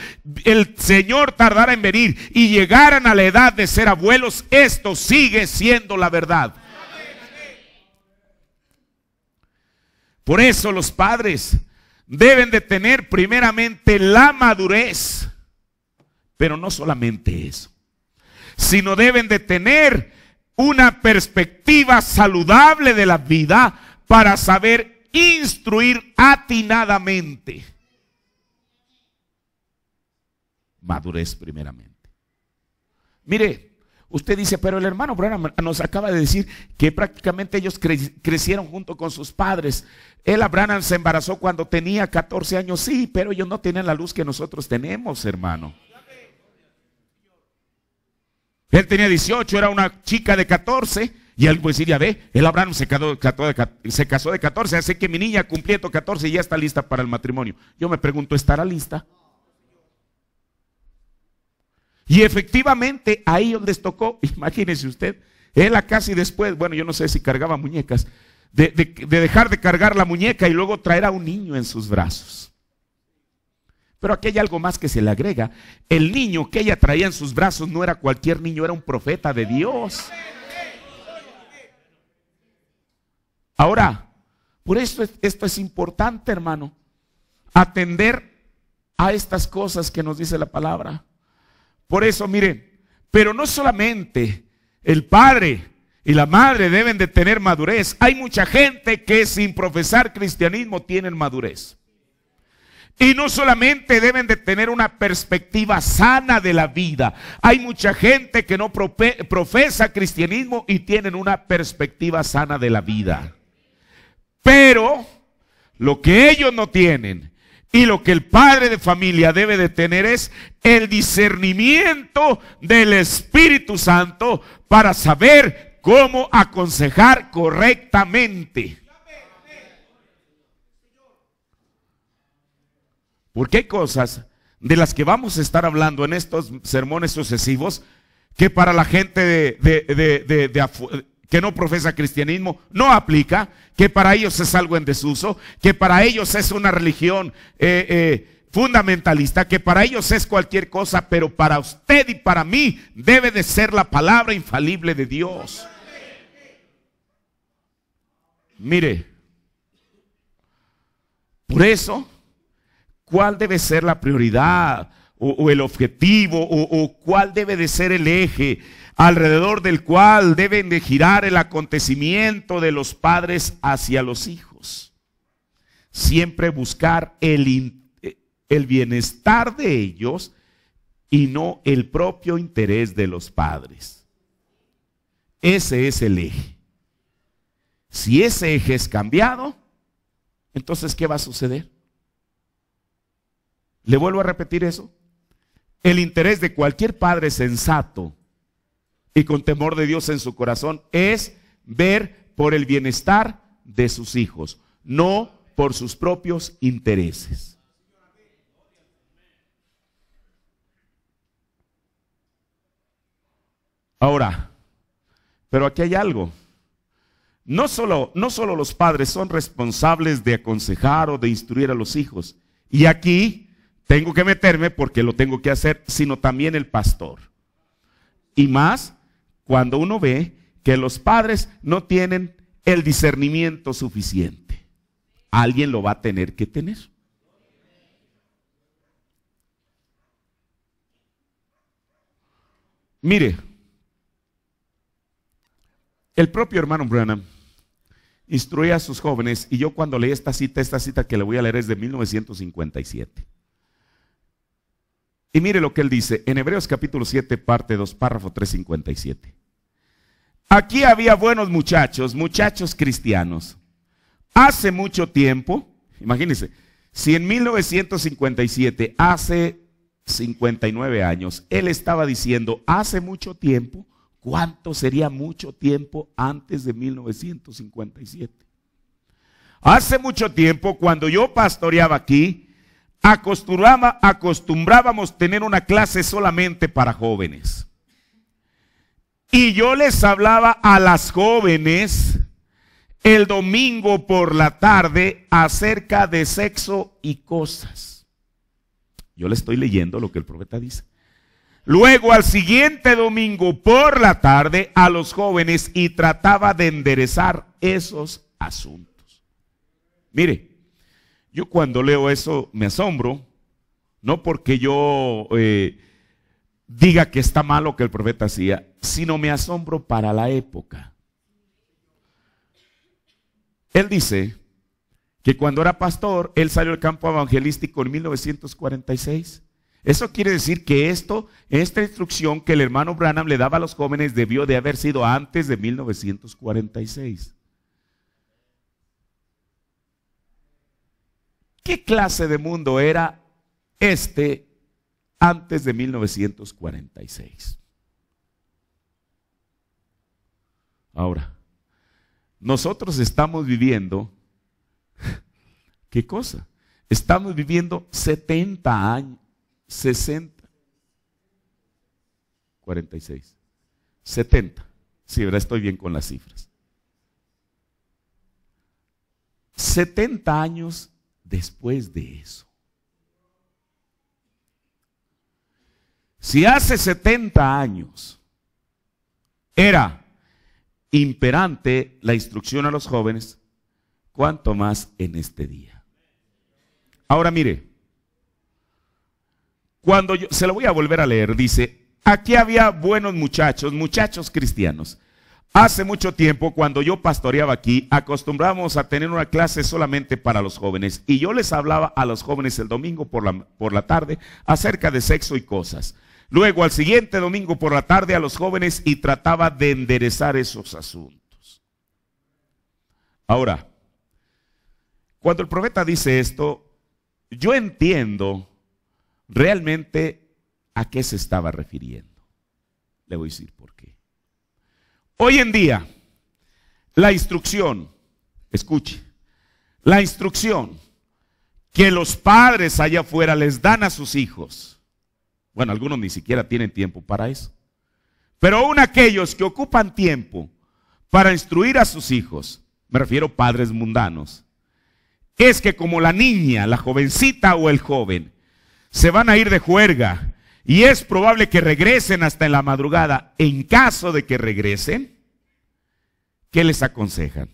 el Señor tardara en venir y llegaran a la edad de ser abuelos, esto sigue siendo la verdad. Por eso los padres deben de tener primeramente la madurez, pero no solamente eso, sino deben de tener una perspectiva saludable de la vida para saber instruir atinadamente. Madurez primeramente. Mire, usted dice, pero el hermano Bruno nos acaba de decir que prácticamente ellos crecieron junto con sus padres el Abraham se embarazó cuando tenía 14 años, sí, pero ellos no tienen la luz que nosotros tenemos, hermano. Él tenía 18, era una chica de 14. Y algo pues decir, ve, el Abraham se casó, de, se 14, así que mi niña cumpliendo 14 y ya está lista para el matrimonio. Yo me pregunto, ¿estará lista? Y efectivamente ahí les tocó, (laughs) imagínese usted, él casi después, bueno, yo no sé si cargaba muñecas, de, dejar de cargar la muñeca y luego traer a un niño en sus brazos. Pero aquí hay algo más que se le agrega. El niño que ella traía en sus brazos no era cualquier niño, era un profeta de Dios. Ahora, por esto esto es importante, hermano, atender a estas cosas que nos dice la palabra. Por eso, miren, pero no solamente el Padre y la madre deben de tener madurez. Hay mucha gente que sin profesar cristianismo tienen madurez. Y no solamente deben de tener una perspectiva sana de la vida. Hay mucha gente que no profesa cristianismo y tienen una perspectiva sana de la vida. Pero lo que ellos no tienen y lo que el padre de familia debe de tener es el discernimiento del Espíritu Santo para saber cómo aconsejar correctamente. Porque hay cosas de las que vamos a estar hablando en estos sermones sucesivos que para la gente de, que no profesa cristianismo no aplica, que para ellos es algo en desuso, que para ellos es una religión eh, eh, fundamentalista, que para ellos es cualquier cosa, pero para usted y para mí debe de ser la palabra infalible de Dios. Mire, por eso, ¿cuál debe ser la prioridad o, el objetivo o, cuál debe de ser el eje alrededor del cual deben de girar el acontecimiento de los padres hacia los hijos? Siempre buscar el, eh, el bienestar de ellos y no el propio interés de los padres. Ese es el eje. Si ese eje es cambiado, entonces ¿qué va a suceder? Le vuelvo a repetir eso. El interés de cualquier padre sensato y con temor de Dios en su corazón es ver por el bienestar de sus hijos, no por sus propios intereses. Ahora, pero aquí hay algo. No solo, no solo los padres son responsables de aconsejar o de instruir a los hijos. Y aquí tengo que meterme porque lo tengo que hacer, sino también el pastor. Y más cuando uno ve que los padres no tienen el discernimiento suficiente. Alguien lo va a tener que tener. Mire, el propio hermano Branham instruía a sus jóvenes, y yo cuando leí esta cita, esta cita que le voy a leer es de 1957. Y mire lo que él dice en Hebreos capítulo 7, parte 2, párrafo 357. Aquí había buenos muchachos, muchachos cristianos. Hace mucho tiempo, imagínense, si en 1957, hace 59 años, él estaba diciendo, hace mucho tiempo, ¿Cuánto sería mucho tiempo antes de 1957? Hace mucho tiempo, cuando yo pastoreaba aquí, acostumbrábamos tener una clase solamente para jóvenes. Y yo les hablaba a las jóvenes el domingo por la tarde acerca de sexo y cosas. Yo le estoy leyendo lo que el profeta dice. Luego al siguiente domingo por la tarde a los jóvenes y trataba de enderezar esos asuntos. Mire, yo cuando leo eso me asombro, no porque yo eh, diga que está mal lo que el profeta hacía, sino me asombro para la época. Él dice que cuando era pastor, él salió al campo evangelístico en 1946 eso quiere decir que esto, esta instrucción que el hermano Branham le daba a los jóvenes debió de haber sido antes de 1946. ¿Qué clase de mundo era este antes de 1946? Ahora, nosotros estamos viviendo, (laughs) ¿qué cosa? Estamos viviendo 70 años, 60, 46, 70. Si sí, verdad, estoy bien con las cifras. 70 años después de eso. Si hace 70 años era imperante la instrucción a los jóvenes, ¿Cuánto más en este día. Ahora mire, cuando yo, se lo voy a volver a leer, dice, aquí había buenos muchachos, muchachos cristianos. Hace mucho tiempo, cuando yo pastoreaba aquí, acostumbrábamos a tener una clase solamente para los jóvenes y yo les hablaba a los jóvenes el domingo por la, por la tarde acerca de sexo y cosas. Luego, al siguiente domingo por la tarde a los jóvenes y trataba de enderezar esos asuntos. Ahora, cuando el profeta dice esto, yo entiendo realmente a qué se estaba refiriendo. Le voy a decir por qué. Hoy en día, la instrucción, escuche, la instrucción que los padres allá afuera les dan a sus hijos, bueno, algunos ni siquiera tienen tiempo para eso, pero aún aquellos que ocupan tiempo para instruir a sus hijos, me refiero padres mundanos, es que como la niña, la jovencita o el joven se van a ir de juerga y es probable que regresen hasta en la madrugada. En caso de que regresen, ¿qué les aconsejan?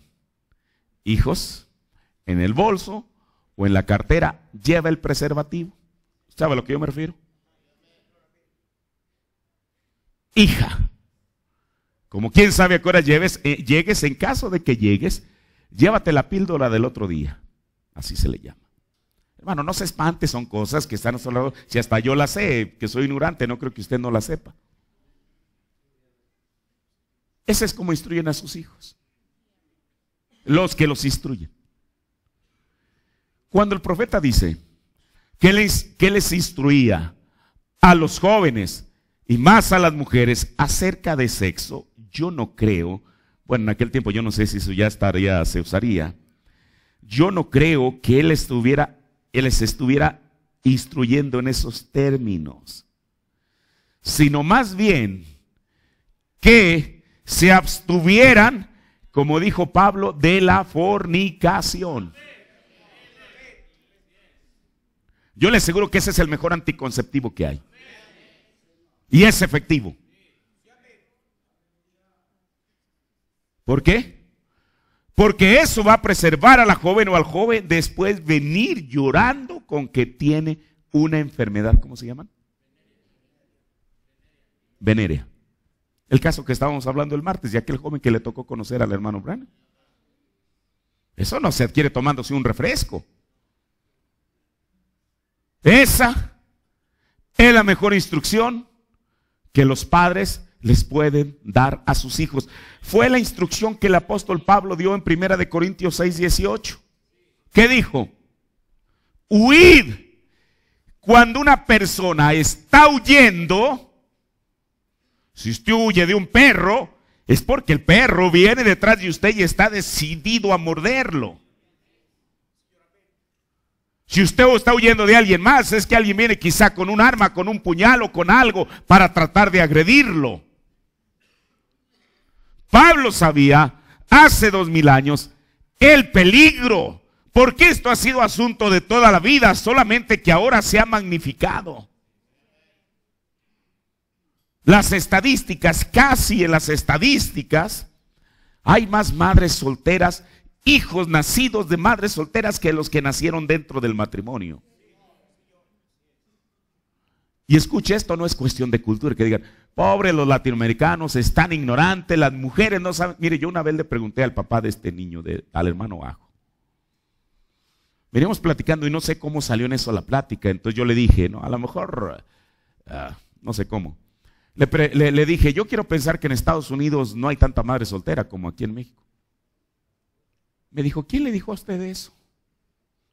Hijos, en el bolso o en la cartera, lleva el preservativo. ¿Sabe a lo que yo me refiero? Hija, como quién sabe a qué hora eh, llegues, en caso de que llegues, llévate la píldora del otro día. Así se le llama. Hermano, no se espante, son cosas que están a su lado. Si hasta yo las sé, que soy ignorante, no creo que usted no la sepa. Ese es como instruyen a sus hijos. Los que los instruyen. Cuando el profeta dice que les, les instruía a los jóvenes y más a las mujeres acerca de sexo, yo no creo, bueno, en aquel tiempo yo no sé si eso ya estaría, se usaría, yo no creo que él estuviera él les estuviera instruyendo en esos términos, sino más bien que se abstuvieran, como dijo Pablo, de la fornicación. Yo les aseguro que ese es el mejor anticonceptivo que hay. Y es efectivo. ¿Por qué? Porque eso va a preservar a la joven o al joven después venir llorando con que tiene una enfermedad, ¿cómo se llaman? Venerea. El caso que estábamos hablando el martes, de aquel joven que le tocó conocer al hermano Branham. Eso no se adquiere tomándose un refresco. Esa es la mejor instrucción que los padres les pueden dar a sus hijos. Fue la instrucción que el apóstol Pablo dio en Primera de Corintios 6, 18. ¿Qué dijo? Huid. Cuando una persona está huyendo, si usted huye de un perro, es porque el perro viene detrás de usted y está decidido a morderlo. Si usted está huyendo de alguien más, es que alguien viene quizá con un arma, con un puñal o con algo para tratar de agredirlo. Pablo sabía hace dos mil años el peligro, porque esto ha sido asunto de toda la vida, solamente que ahora se ha magnificado. Las estadísticas, casi en las estadísticas, hay más madres solteras, hijos nacidos de madres solteras que los que nacieron dentro del matrimonio. Y escuche, esto no es cuestión de cultura, que digan, pobre los latinoamericanos, están ignorantes, las mujeres no saben. Mire, yo una vez le pregunté al papá de este niño, de, al hermano Ajo. Veníamos platicando y no sé cómo salió en eso la plática. Entonces yo le dije, no, a lo mejor, ah, no sé cómo. le dije, yo quiero pensar que en Estados Unidos no hay tanta madre soltera como aquí en México. Me dijo, ¿quién le dijo a usted eso?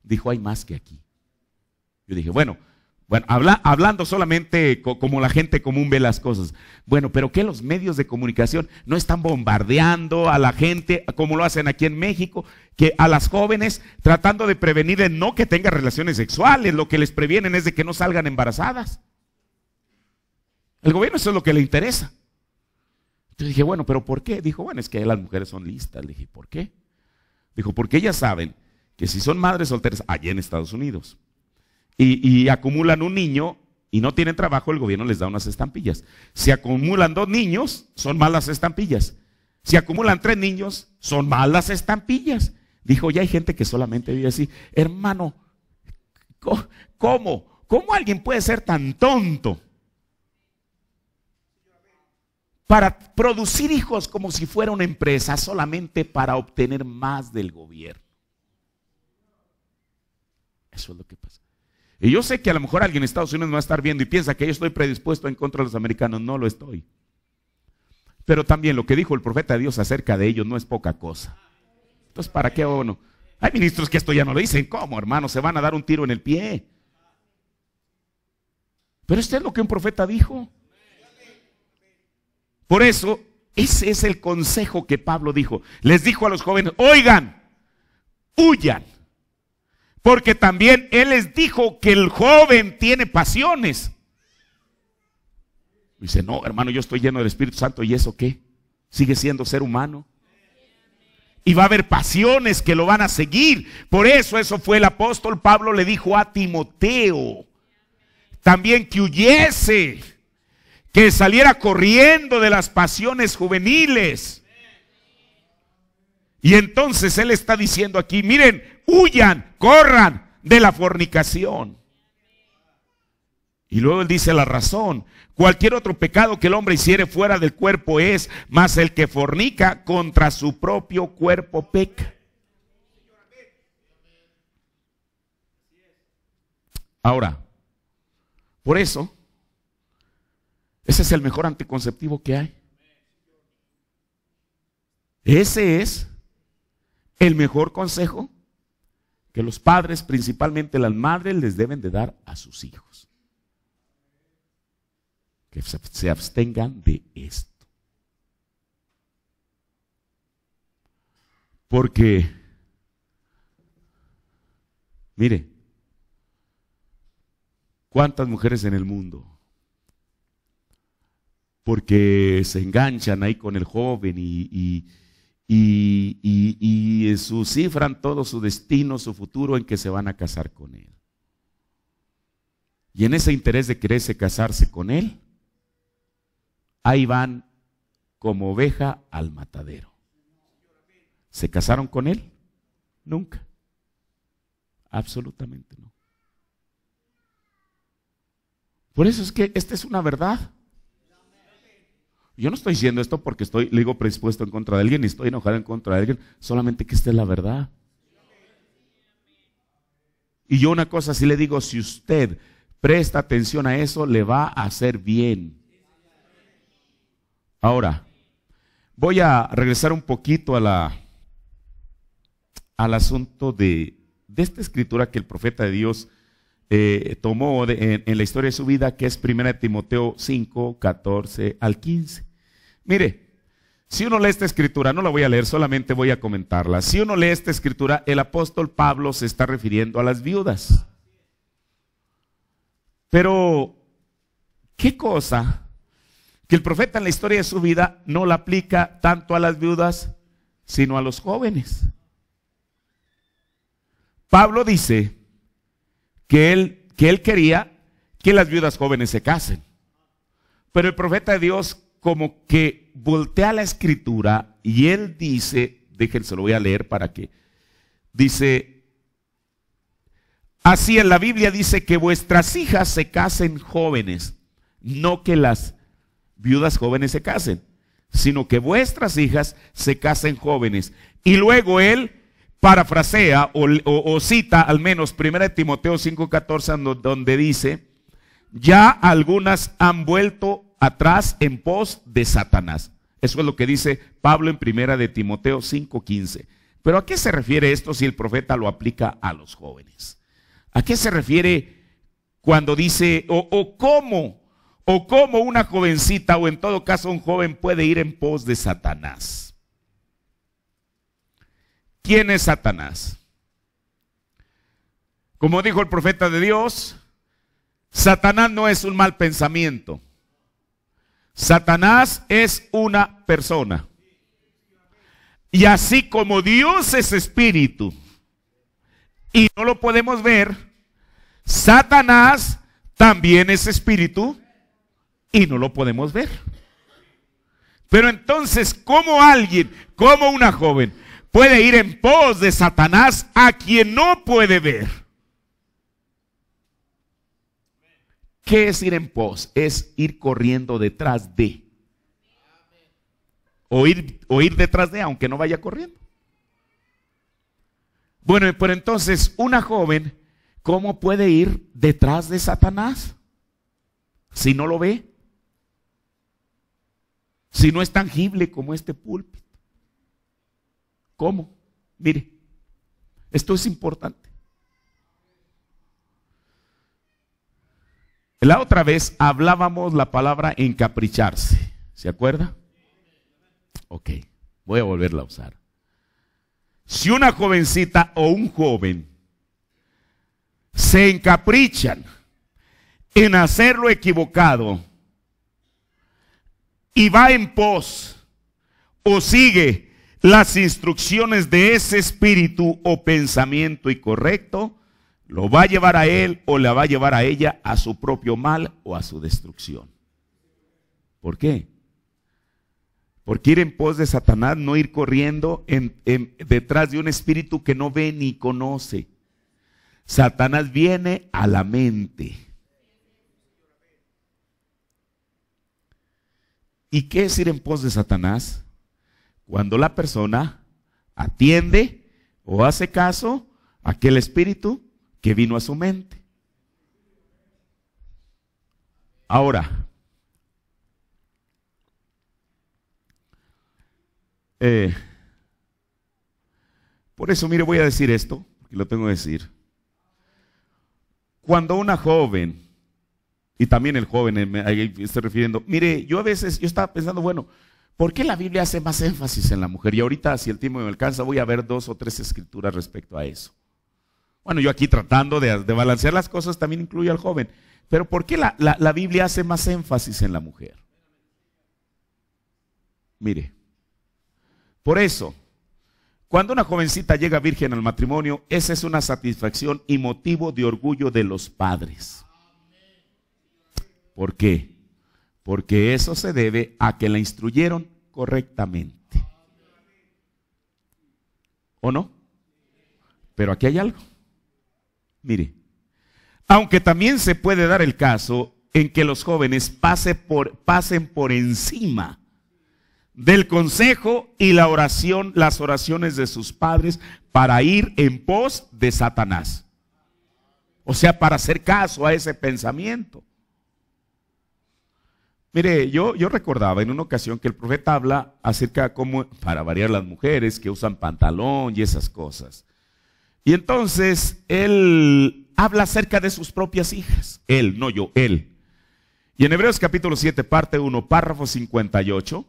Dijo, hay más que aquí. Yo dije, bueno, bueno, hablando solamente como la gente común ve las cosas. Bueno, pero que los medios de comunicación no están bombardeando a la gente como lo hacen aquí en México, que a las jóvenes tratando de prevenir de no que tengan relaciones sexuales, lo que les previenen es de que no salgan embarazadas. El gobierno eso es lo que le interesa. Entonces dije, bueno, pero ¿por qué? Dijo, bueno, es que las mujeres son listas. Le dije, ¿por qué? Dijo, porque ellas saben que si son madres solteras, allá en Estados Unidos, y, acumulan un niño y no tienen trabajo, el gobierno les da unas estampillas. Si acumulan dos niños, son malas estampillas. Si acumulan tres niños, son malas estampillas. Dijo, ya hay gente que solamente vive así. Hermano, ¿cómo? ¿Cómo alguien puede ser tan tonto para producir hijos como si fuera una empresa solamente para obtener más del gobierno? Eso es lo que pasa. Y yo sé que a lo mejor alguien en Estados Unidos me va a estar viendo y piensa que yo estoy predispuesto en contra de los americanos. No lo estoy. Pero también lo que dijo el profeta de Dios acerca de ellos no es poca cosa. Entonces, ¿para qué oh, no? Hay ministros que esto ya no lo dicen. ¿Cómo, hermano? Se van a dar un tiro en el pie. Pero esto es lo que un profeta dijo. Por eso, ese es el consejo que Pablo dijo. Les dijo a los jóvenes, oigan, huyan porque también Él les dijo que el joven tiene pasiones. Dice, no, hermano, yo estoy lleno del Espíritu Santo y eso qué? Sigue siendo ser humano. Y va a haber pasiones que lo van a seguir. Por eso eso fue el apóstol Pablo le dijo a Timoteo. También que huyese, que saliera corriendo de las pasiones juveniles y entonces Él está diciendo aquí, miren, huyan, corran de la fornicación. Y luego él dice la razón. Cualquier otro pecado que el hombre hiciere fuera del cuerpo es, Más el que fornica contra su propio cuerpo peca. Ahora, por eso, ese es el mejor anticonceptivo que hay. Ese es el mejor consejo que los padres, principalmente las madres, les deben de dar a sus hijos. Que se abstengan de esto. Porque, mire, ¿cuántas mujeres en el mundo? Porque se enganchan ahí con el joven y, y y, y, y cifran todo su destino, su futuro en que se van a casar con él. Y en ese interés de quererse casarse con él, ahí van como oveja al matadero. ¿Se casaron con él? Nunca. Absolutamente no. Por eso es que esta es una verdad yo no estoy diciendo esto porque estoy, le digo, predispuesto en contra de alguien y estoy enojado en contra de alguien, solamente que esta es la verdad. Y yo una cosa sí le digo, si usted presta atención a eso, le va a hacer bien. Ahora, voy a regresar un poquito a la, al asunto de, de esta escritura que el profeta de Dios eh, tomó en, en, la historia de su vida, que es 1 Timoteo 5, 14 al 15. Mire, si uno lee esta escritura, no la voy a leer, solamente voy a comentarla. Si uno lee esta escritura, el apóstol Pablo se está refiriendo a las viudas. Pero, ¿qué cosa que el profeta en la historia de su vida no la aplica tanto a las viudas, sino a los jóvenes? Pablo dice que él, que él quería que las viudas jóvenes se casen. Pero el profeta de Dios como que voltea la escritura y él dice, déjense, lo voy a leer para que, dice, así en la Biblia dice que vuestras hijas se casen jóvenes, no que las viudas jóvenes se casen, sino que vuestras hijas se casen jóvenes. Y luego él parafrasea o, cita al menos 1 Timoteo 5:14 donde dice, ya algunas han vuelto atrás en pos de Satanás. Eso es lo que dice Pablo en primera de Timoteo 5:15. Pero ¿a qué se refiere esto si el profeta lo aplica a los jóvenes? ¿A qué se refiere cuando dice o, o cómo o cómo una jovencita o en todo caso un joven puede ir en pos de Satanás? ¿Quién es Satanás? Como dijo el profeta de Dios, Satanás no es un mal pensamiento. Satanás es una persona. Y así como Dios es espíritu y no lo podemos ver, Satanás también es espíritu y no lo podemos ver. Pero entonces, ¿cómo alguien, como una joven, puede ir en pos de Satanás a quien no puede ver? ¿Qué es ir en pos? Es ir corriendo detrás de. O ir, detrás de, aunque no vaya corriendo. Bueno, por entonces, una joven, ¿cómo puede ir detrás de Satanás? Si no lo ve. Si no es tangible como este púlpito. ¿Cómo? Mire, esto es importante. La otra vez hablábamos la palabra encapricharse. ¿Se acuerda? Ok, voy a volverla a usar. Si una jovencita o un joven se encaprichan en hacer lo equivocado y va en pos o sigue las instrucciones de ese espíritu o pensamiento incorrecto, lo va a llevar a él o la va a llevar a ella a su propio mal o a su destrucción. ¿Por qué? Porque ir en pos de Satanás, no ir corriendo detrás de un espíritu que no ve ni conoce. Satanás viene a la mente. ¿Y qué es ir en pos de Satanás? Cuando la persona atiende o hace caso a aquel espíritu que vino a su mente. Ahora, eh, por eso, mire, voy a decir esto, que lo tengo que decir. Cuando una joven, y también el joven, eh, ahí estoy refiriendo, mire, yo a veces, yo estaba pensando, bueno, ¿por qué la Biblia hace más énfasis en la mujer? Y ahorita, si el tiempo me alcanza, voy a ver dos o tres escrituras respecto a eso. Bueno, yo aquí tratando de, balancear las cosas también incluyo al joven. Pero ¿por qué la, la Biblia hace más énfasis en la mujer? Mire, por eso, cuando una jovencita llega virgen al matrimonio, esa es una satisfacción y motivo de orgullo de los padres. ¿Por qué? Porque eso se debe a que la instruyeron correctamente. ¿O no? Pero aquí hay algo. Mire, aunque también se puede dar el caso en que los jóvenes por, pasen por encima del consejo y la oración, las oraciones de sus padres para ir en pos de Satanás. O sea, para hacer caso a ese pensamiento. Mire, yo, yo recordaba en una ocasión que el profeta habla acerca de cómo, para variar las mujeres que usan pantalón y esas cosas. Y entonces él habla acerca de sus propias hijas. Él, no yo, él. Y en Hebreos capítulo 7, parte 1, párrafo 58.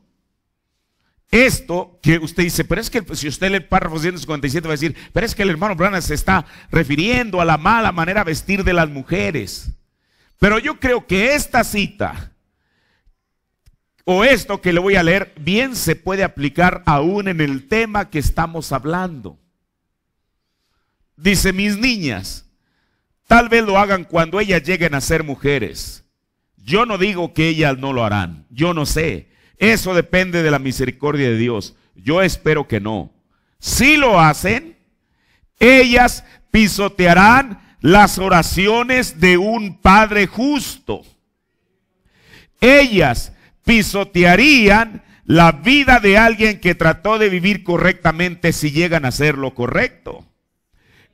Esto que usted dice, pero es que si usted lee el párrafo 157 va a decir, pero es que el hermano Brana se está refiriendo a la mala manera de vestir de las mujeres. Pero yo creo que esta cita o esto que le voy a leer bien se puede aplicar aún en el tema que estamos hablando. Dice, mis niñas, tal vez lo hagan cuando ellas lleguen a ser mujeres. Yo no digo que ellas no lo harán, yo no sé. Eso depende de la misericordia de Dios. Yo espero que no. Si lo hacen, ellas pisotearán las oraciones de un Padre justo. Ellas pisotearían la vida de alguien que trató de vivir correctamente si llegan a ser lo correcto.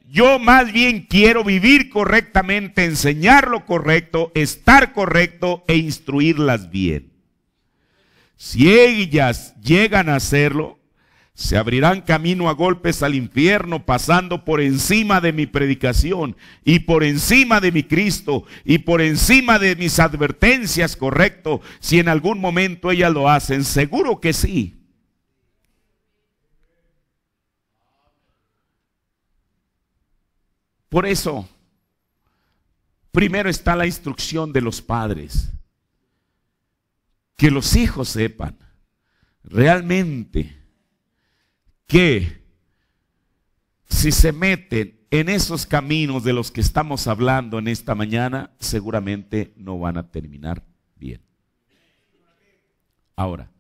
Yo más bien quiero vivir correctamente, enseñar lo correcto, estar correcto e instruirlas bien. Si ellas llegan a hacerlo, se abrirán camino a golpes al infierno, pasando por encima de mi predicación y por encima de mi Cristo y por encima de mis advertencias, correcto, si en algún momento ellas lo hacen. Seguro que sí. Por eso, primero está la instrucción de los padres. Que los hijos sepan realmente que si se meten en esos caminos de los que estamos hablando en esta mañana, seguramente no van a terminar bien. Ahora,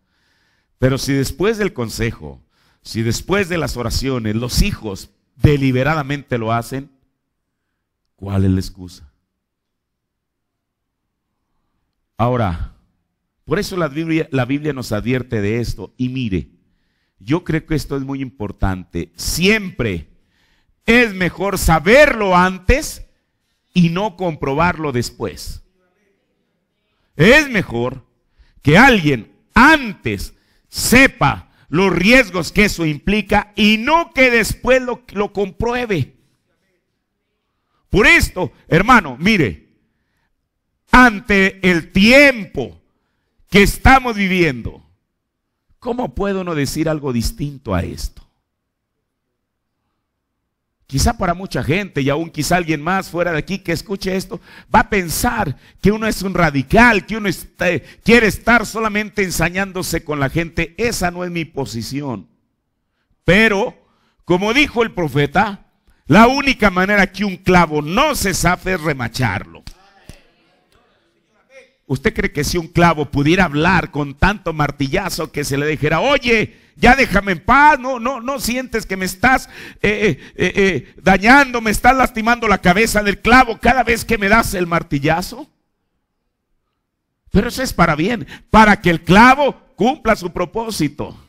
pero si después del consejo, si después de las oraciones los hijos deliberadamente lo hacen, ¿Cuál es la excusa? Ahora, por eso la Biblia, nos advierte de esto. Y mire, yo creo que esto es muy importante. Siempre es mejor saberlo antes y no comprobarlo después. Es mejor que alguien antes sepa los riesgos que eso implica y no que después lo, lo compruebe. Por esto, hermano, mire, ante el tiempo que estamos viviendo, ¿cómo puedo no decir algo distinto a esto? Quizá para mucha gente y aún quizá alguien más fuera de aquí que escuche esto, va a pensar que uno es un radical, que uno este, quiere estar solamente ensañándose con la gente. Esa no es mi posición. Pero, como dijo el profeta, la única manera que un clavo no se safe es remacharlo. ¿Usted cree que si un clavo pudiera hablar con tanto martillazo que se le dijera, oye, ya déjame en paz, no, no, no sientes que me estás eh, eh, eh, dañando, me estás lastimando la cabeza del clavo cada vez que me das el martillazo? Pero eso es para bien, para que el clavo cumpla su propósito.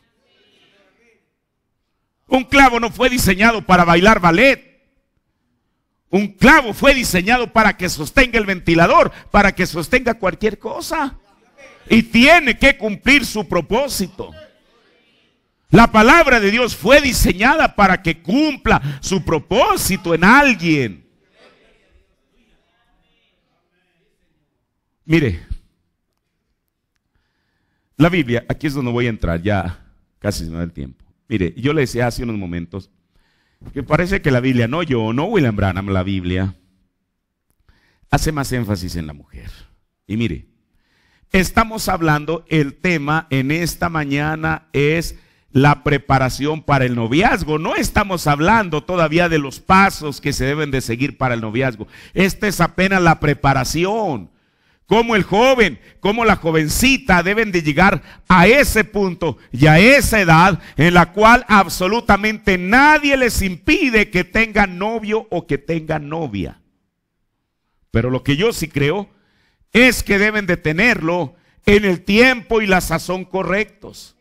Un clavo no fue diseñado para bailar ballet. Un clavo fue diseñado para que sostenga el ventilador, para que sostenga cualquier cosa. Y tiene que cumplir su propósito. La palabra de Dios fue diseñada para que cumpla su propósito en alguien. Mire, la Biblia, aquí es donde voy a entrar, ya casi no hay tiempo. Mire, yo le decía hace unos momentos que parece que la Biblia, no yo, no William Branham, la Biblia, hace más énfasis en la mujer. Y mire, estamos hablando, el tema en esta mañana es la preparación para el noviazgo. No estamos hablando todavía de los pasos que se deben de seguir para el noviazgo. Esta es apenas la preparación como el joven, como la jovencita deben de llegar a ese punto y a esa edad en la cual absolutamente nadie les impide que tengan novio o que tengan novia. Pero lo que yo sí creo es que deben de tenerlo en el tiempo y la sazón correctos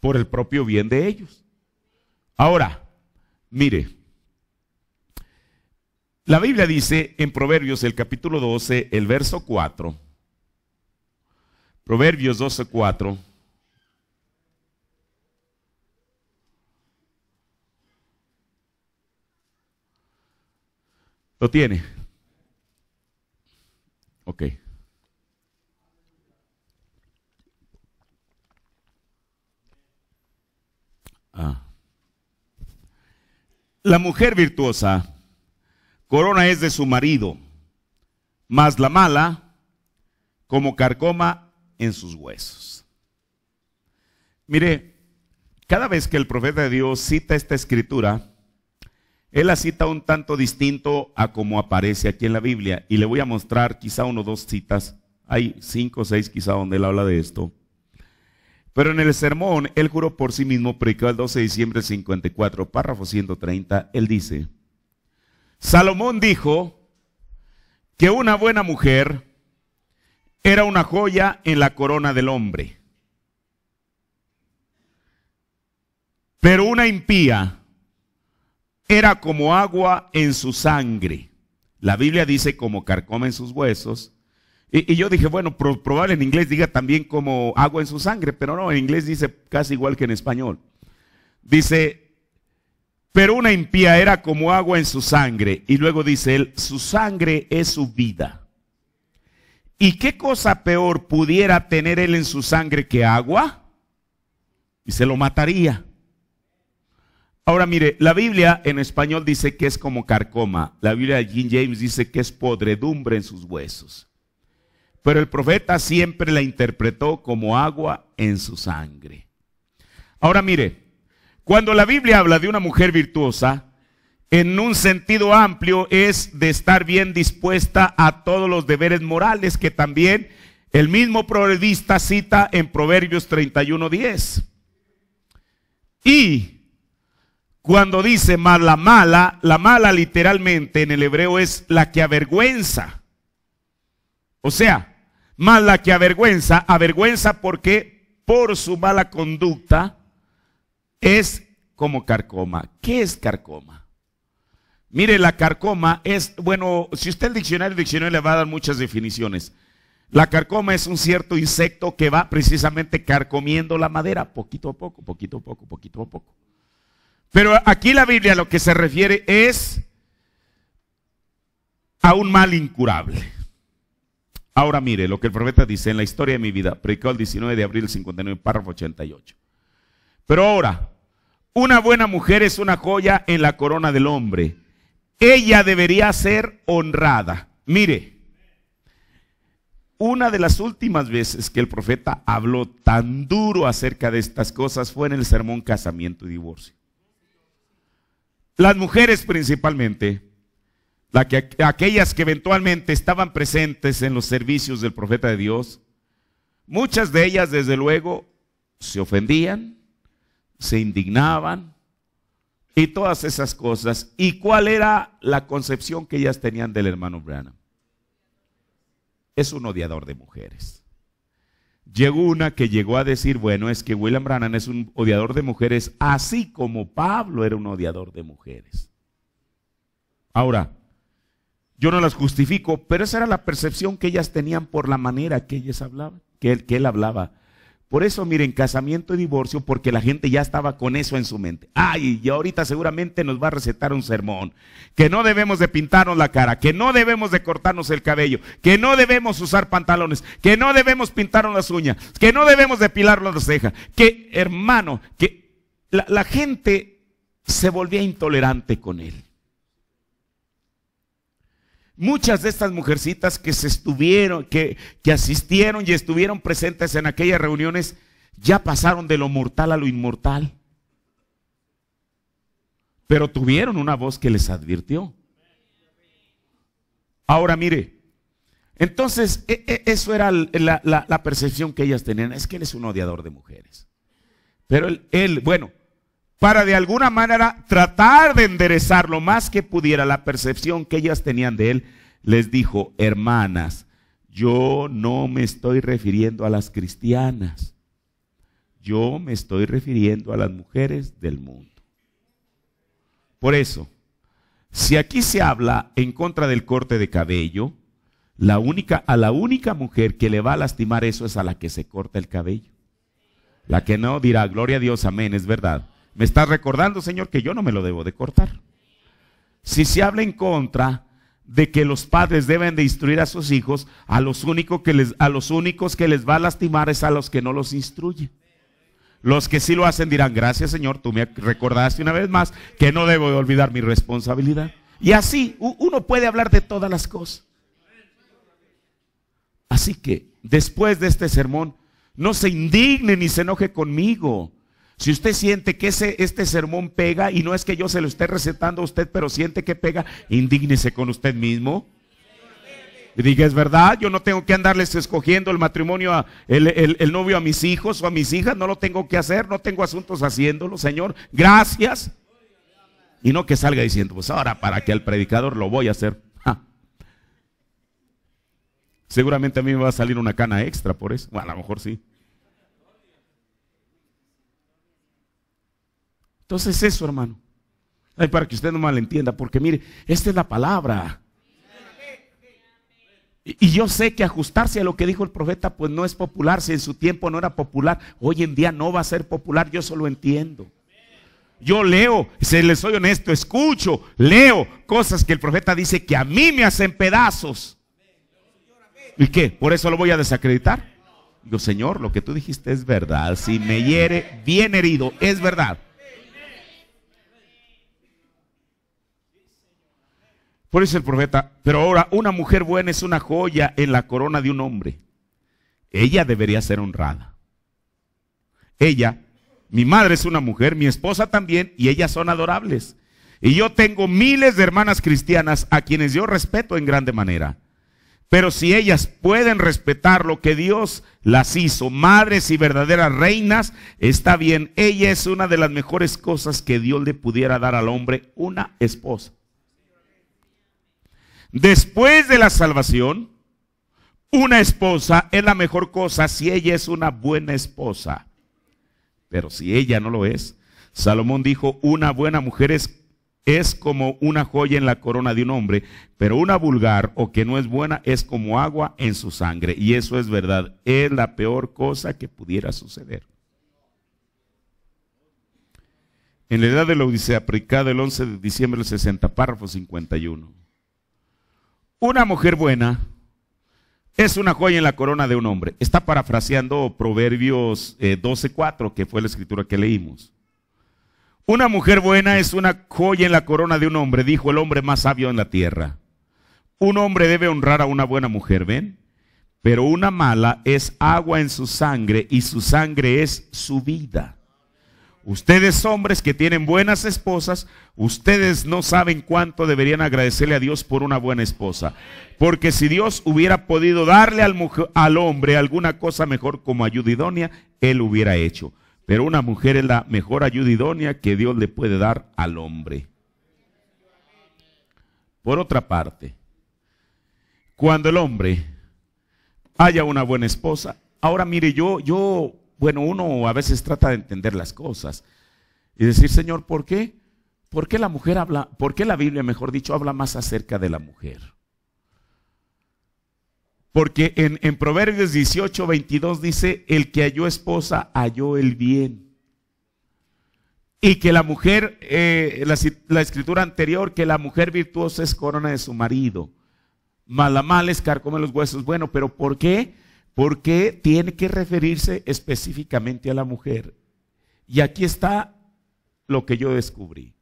por el propio bien de ellos. Ahora, mire, la Biblia dice en Proverbios el capítulo 12, el verso 4. Proverbios 12, 4. ¿Lo tiene? Ok. Ah. La mujer virtuosa corona es de su marido, más la mala como carcoma en sus huesos. Mire, cada vez que el profeta de Dios cita esta escritura, él la cita un tanto distinto a como aparece aquí en la Biblia. Y le voy a mostrar quizá uno o dos citas. Hay cinco o seis quizá donde él habla de esto. Pero en el sermón, él juró por sí mismo, predicado el 12 de diciembre 54, párrafo 130, él dice, Salomón dijo que una buena mujer era una joya en la corona del hombre, pero una impía era como agua en su sangre. La Biblia dice como carcoma en sus huesos. Y, yo dije, bueno, probar en inglés diga también como agua en su sangre, pero no, en inglés dice casi igual que en español. Dice, pero una impía era como agua en su sangre. Y luego dice él, su sangre es su vida. ¿Y qué cosa peor pudiera tener él en su sangre que agua? Y se lo mataría. Ahora mire, la Biblia en español dice que es como carcoma. La Biblia de Jim James dice que es podredumbre en sus huesos. Pero el profeta siempre la interpretó como agua en su sangre. Ahora mire, cuando la Biblia habla de una mujer virtuosa, en un sentido amplio es de estar bien dispuesta a todos los deberes morales que también el mismo proverbista cita en Proverbios 31:10. Y cuando dice más la mala, la mala literalmente en el hebreo es la que avergüenza. O sea, más la que avergüenza, avergüenza porque por su mala conducta es como carcoma. ¿Qué es carcoma? Mire, la carcoma es, bueno, si usted el diccionario, el diccionario le va a dar muchas definiciones. La carcoma es un cierto insecto que va precisamente carcomiendo la madera poquito a poco, poquito a poco, poquito a poco. Pero aquí la Biblia lo que se refiere es a un mal incurable. Ahora mire lo que el profeta dice en la historia de mi vida, predicó el 19 de abril 59, párrafo 88. Pero ahora, una buena mujer es una joya en la corona del hombre. Ella debería ser honrada. Mire, una de las últimas veces que el profeta habló tan duro acerca de estas cosas fue en el sermón Casamiento y Divorcio. Las mujeres principalmente, aquellas que eventualmente estaban presentes en los servicios del profeta de Dios, muchas de ellas desde luego se ofendían, se indignaban y todas esas cosas. ¿Y cuál era la concepción que ellas tenían del hermano Branham? Es un odiador de mujeres. Llegó una que llegó a decir, bueno, es que William Branham es un odiador de mujeres, así como Pablo era un odiador de mujeres. Ahora, yo no las justifico, pero esa era la percepción que ellas tenían por la manera que ellas hablaban, que él hablaba por eso, miren, casamiento y divorcio, porque la gente ya estaba con eso en su mente. Ay, y ahorita seguramente nos va a recetar un sermón. Que no debemos de pintarnos la cara, que no debemos de cortarnos el cabello, que no debemos usar pantalones, que no debemos pintarnos las uñas, que no debemos depilarnos las cejas. Que, hermano, que la gente se volvía intolerante con él. Muchas de estas mujercitas que se estuvieron, que, asistieron y estuvieron presentes en aquellas reuniones, ya pasaron de lo mortal a lo inmortal. Pero tuvieron una voz que les advirtió. Ahora mire, entonces e, e, eso era la, percepción que ellas tenían. Es que él es un odiador de mujeres. Pero él bueno, para de alguna manera tratar de enderezar lo más que pudiera la percepción que ellas tenían de él, les dijo, hermanas, yo no me estoy refiriendo a las cristianas, yo me estoy refiriendo a las mujeres del mundo. Por eso, si aquí se habla en contra del corte de cabello, la única, a la única mujer que le va a lastimar eso es a la que se corta el cabello. La que no dirá, gloria a Dios, amén, es verdad. Me estás recordando, Señor, que yo no me lo debo de cortar. Si se habla en contra de que los padres deben de instruir a sus hijos, a los, únicos que les, a los únicos que les va a lastimar es a los que no los instruyen. Los que sí lo hacen dirán, gracias Señor, tú me recordaste una vez más que no debo de olvidar mi responsabilidad. Y así uno puede hablar de todas las cosas. Así que después de este sermón, no se indigne ni se enoje conmigo si usted siente que ese, este sermón pega, y no es que yo se lo esté recetando a usted, pero siente que pega, indígnese con usted mismo. Y diga, es verdad, yo no tengo que andarles escogiendo el matrimonio, a, el, novio a mis hijos o a mis hijas, no lo tengo que hacer, no tengo asuntos haciéndolo, Señor, gracias. Y no que salga diciendo, pues ahora para que al predicador lo voy a hacer. Seguramente a mí me va a salir una cana extra por eso. Bueno, a lo mejor sí. Entonces eso, hermano. Ay, para que usted no malentienda, porque mire, esta es la palabra. Y, yo sé que ajustarse a lo que dijo el profeta, pues no es popular. Si en su tiempo no era popular, hoy en día no va a ser popular. Yo solo entiendo. Yo leo, se les soy honesto, escucho, leo cosas que el profeta dice que a mí me hacen pedazos. ¿Y qué? ¿Por eso lo voy a desacreditar? Digo, Señor, lo que tú dijiste es verdad. Si me hiere, bien herido, es verdad. Por eso el profeta, pero ahora una mujer buena es una joya en la corona de un hombre. Ella debería ser honrada. Ella, mi madre es una mujer, mi esposa también, y ellas son adorables. Y yo tengo miles de hermanas cristianas a quienes yo respeto en grande manera. Pero si ellas pueden respetar lo que Dios las hizo, madres y verdaderas reinas, está bien. Ella es una de las mejores cosas que Dios le pudiera dar al hombre, una esposa. Después de la salvación, una esposa es la mejor cosa si ella es una buena esposa. Pero si ella no lo es, Salomón dijo, una buena mujer es, como una joya en la corona de un hombre, pero una vulgar o que no es buena es como agua en su sangre. Y eso es verdad, es la peor cosa que pudiera suceder. En la edad de la Odisea, aplicada el 11 de diciembre del 60, párrafo 51. Una mujer buena es una joya en la corona de un hombre. Está parafraseando Proverbios 12.4, eh, que fue la escritura que leímos. Una mujer buena es una joya en la corona de un hombre, dijo el hombre más sabio en la tierra. Un hombre debe honrar a una buena mujer, ¿ven? Pero una mala es agua en su sangre y su sangre es su vida. Ustedes hombres que tienen buenas esposas, ustedes no saben cuánto deberían agradecerle a Dios por una buena esposa. Porque si Dios hubiera podido darle al, al hombre alguna cosa mejor como ayuda idónea, Él hubiera hecho. Pero una mujer es la mejor ayuda idónea que Dios le puede dar al hombre. Por otra parte, cuando el hombre haya una buena esposa, ahora mire, yo, yo bueno, uno a veces trata de entender las cosas y decir, Señor, ¿por qué? ¿Por qué la mujer habla, por qué la Biblia, mejor dicho, habla más acerca de la mujer? Porque en, Proverbios 18, 22 dice, el que halló esposa, halló el bien y que la mujer, eh, la, escritura anterior, que la mujer virtuosa es corona de su marido, mala mal es los huesos. Bueno, pero ¿por qué? porque tiene que referirse específicamente a la mujer? Y aquí está lo que yo descubrí.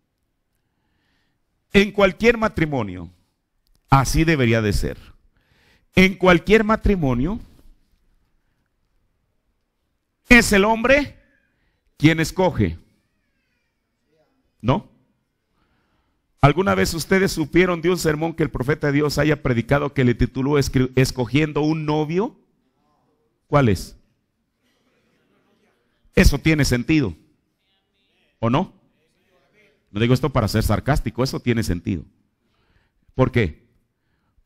En cualquier matrimonio, así debería de ser. En cualquier matrimonio, es el hombre quien escoge. ¿No? ¿Alguna vez ustedes supieron de un sermón que el profeta de Dios haya predicado que le tituló Escogiendo un novio? ¿Cuál es? Eso tiene sentido. ¿O no? No digo esto para ser sarcástico, eso tiene sentido. ¿Por qué?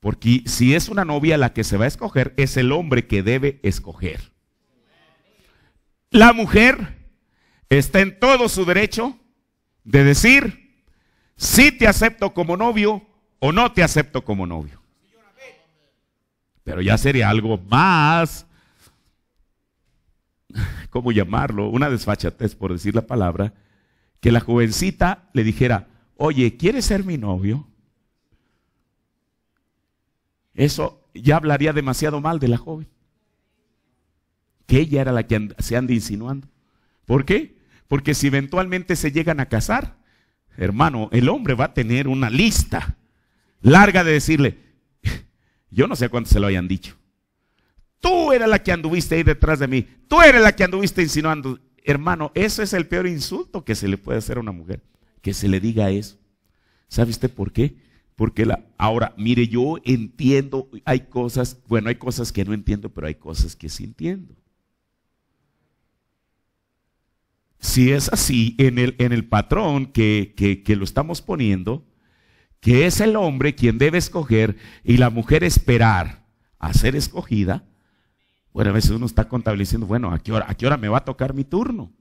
Porque si es una novia la que se va a escoger, es el hombre que debe escoger. La mujer está en todo su derecho de decir si te acepto como novio o no te acepto como novio. Pero ya sería algo más (laughs) ¿cómo llamarlo? Una desfachatez, por decir la palabra, que la jovencita le dijera, oye, ¿quieres ser mi novio? Eso ya hablaría demasiado mal de la joven. Que ella era la que se anda insinuando. ¿Por qué? Porque si eventualmente se llegan a casar, hermano, el hombre va a tener una lista larga de decirle, (laughs) yo no sé cuánto se lo hayan dicho. Tú eres la que anduviste ahí detrás de mí. Tú eres la que anduviste insinuando. Hermano, eso es el peor insulto que se le puede hacer a una mujer. Que se le diga eso. ¿Sabe usted por qué? Porque la, ahora, mire, yo entiendo, hay cosas, bueno, hay cosas que no entiendo, pero hay cosas que sí entiendo. Si es así, en el, en el patrón que, que lo estamos poniendo, que es el hombre quien debe escoger y la mujer esperar a ser escogida, bueno, a veces uno está contabilizando, bueno, ¿a qué hora, a qué hora me va a tocar mi turno?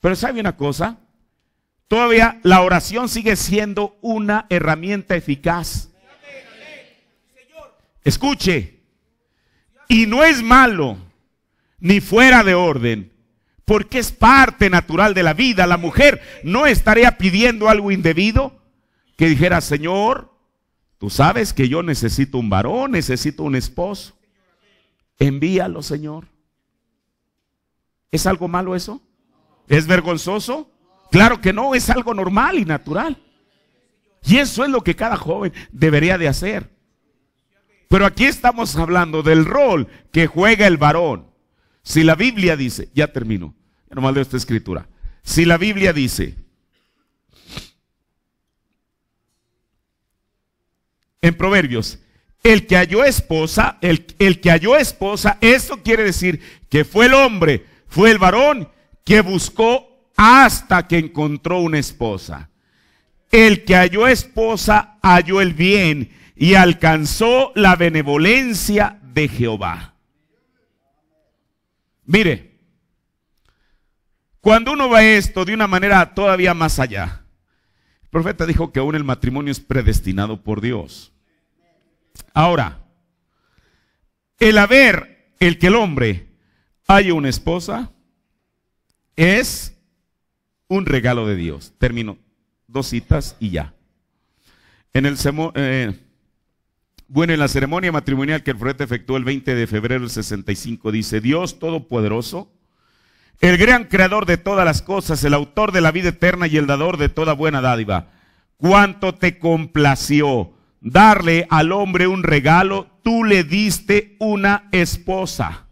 Pero ¿sabe una cosa? Todavía la oración sigue siendo una herramienta eficaz. Escuche, y no es malo ni fuera de orden, porque es parte natural de la vida. La mujer no estaría pidiendo algo indebido que dijera, Señor, tú sabes que yo necesito un varón, necesito un esposo. Envíalo, Señor. ¿Es algo malo eso? ¿Es vergonzoso? Claro que no, es algo normal y natural. Y eso es lo que cada joven debería de hacer. Pero aquí estamos hablando del rol que juega el varón. Si la Biblia dice, ya termino, ya nomás leo esta escritura. Si la Biblia dice, en Proverbios, el que halló esposa, el, que halló esposa, esto quiere decir que fue el hombre, fue el varón que buscó hasta que encontró una esposa. El que halló esposa halló el bien y alcanzó la benevolencia de Jehová. Mire, cuando uno ve esto de una manera todavía más allá, el profeta dijo que aún el matrimonio es predestinado por Dios. Ahora, el haber, el que el hombre haya una esposa, es un regalo de Dios. Termino. Dos citas y ya. En el eh, bueno, en la ceremonia matrimonial que el Frete efectuó el 20 de febrero del 65, dice, Dios Todopoderoso, el gran creador de todas las cosas, el autor de la vida eterna y el dador de toda buena dádiva, cuánto te complació darle al hombre un regalo, tú le diste una esposa.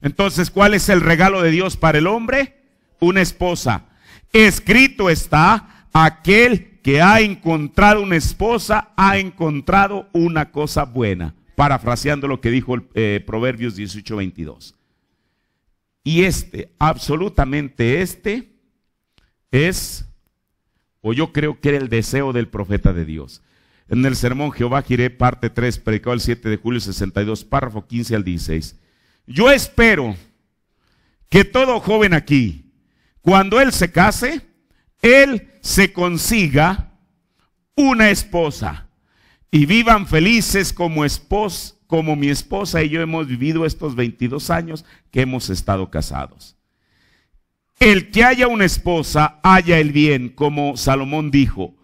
Entonces, ¿cuál es el regalo de Dios para el hombre? Una esposa. Escrito está, aquel que ha encontrado una esposa ha encontrado una cosa buena. Parafraseando lo que dijo el, eh, Proverbios 18:22. Y este, absolutamente este, es, o yo creo que era el deseo del profeta de Dios. En el sermón Jehová Jiré, parte 3, predicado el 7 de julio 62, párrafo 15 al 16. Yo espero que todo joven aquí, cuando él se case, él se consiga una esposa y vivan felices como esposa, como mi esposa y yo hemos vivido estos 22 años que hemos estado casados. El que haya una esposa, haya el bien, como Salomón dijo,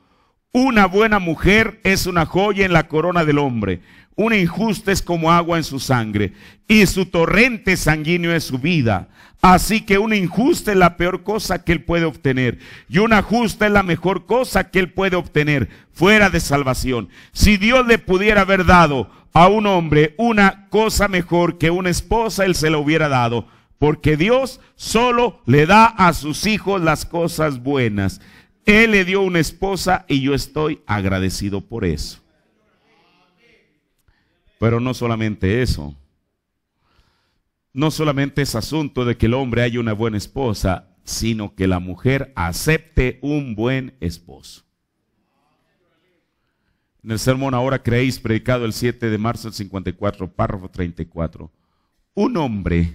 una buena mujer es una joya en la corona del hombre. Una injusta es como agua en su sangre. Y su torrente sanguíneo es su vida. Así que una injusta es la peor cosa que él puede obtener. Y una justa es la mejor cosa que él puede obtener fuera de salvación. Si Dios le pudiera haber dado a un hombre una cosa mejor que una esposa, él se la hubiera dado. Porque Dios solo le da a sus hijos las cosas buenas. Él le dio una esposa y yo estoy agradecido por eso. Pero no solamente eso. No solamente es asunto de que el hombre haya una buena esposa, sino que la mujer acepte un buen esposo. En el sermón Ahora creéis, predicado el 7 de marzo del 54, párrafo 34. Un hombre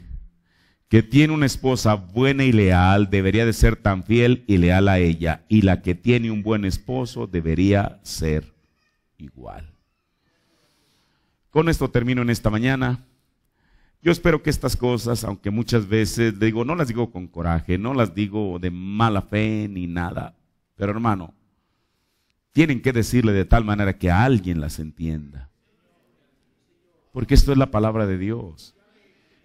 que tiene una esposa buena y leal debería de ser tan fiel y leal a ella, y la que tiene un buen esposo debería ser igual. Con esto termino en esta mañana. Yo espero que estas cosas, aunque muchas veces digo, no las digo con coraje, no las digo de mala fe ni nada, pero hermano, tienen que decirle de tal manera que alguien las entienda. Porque esto es la palabra de Dios.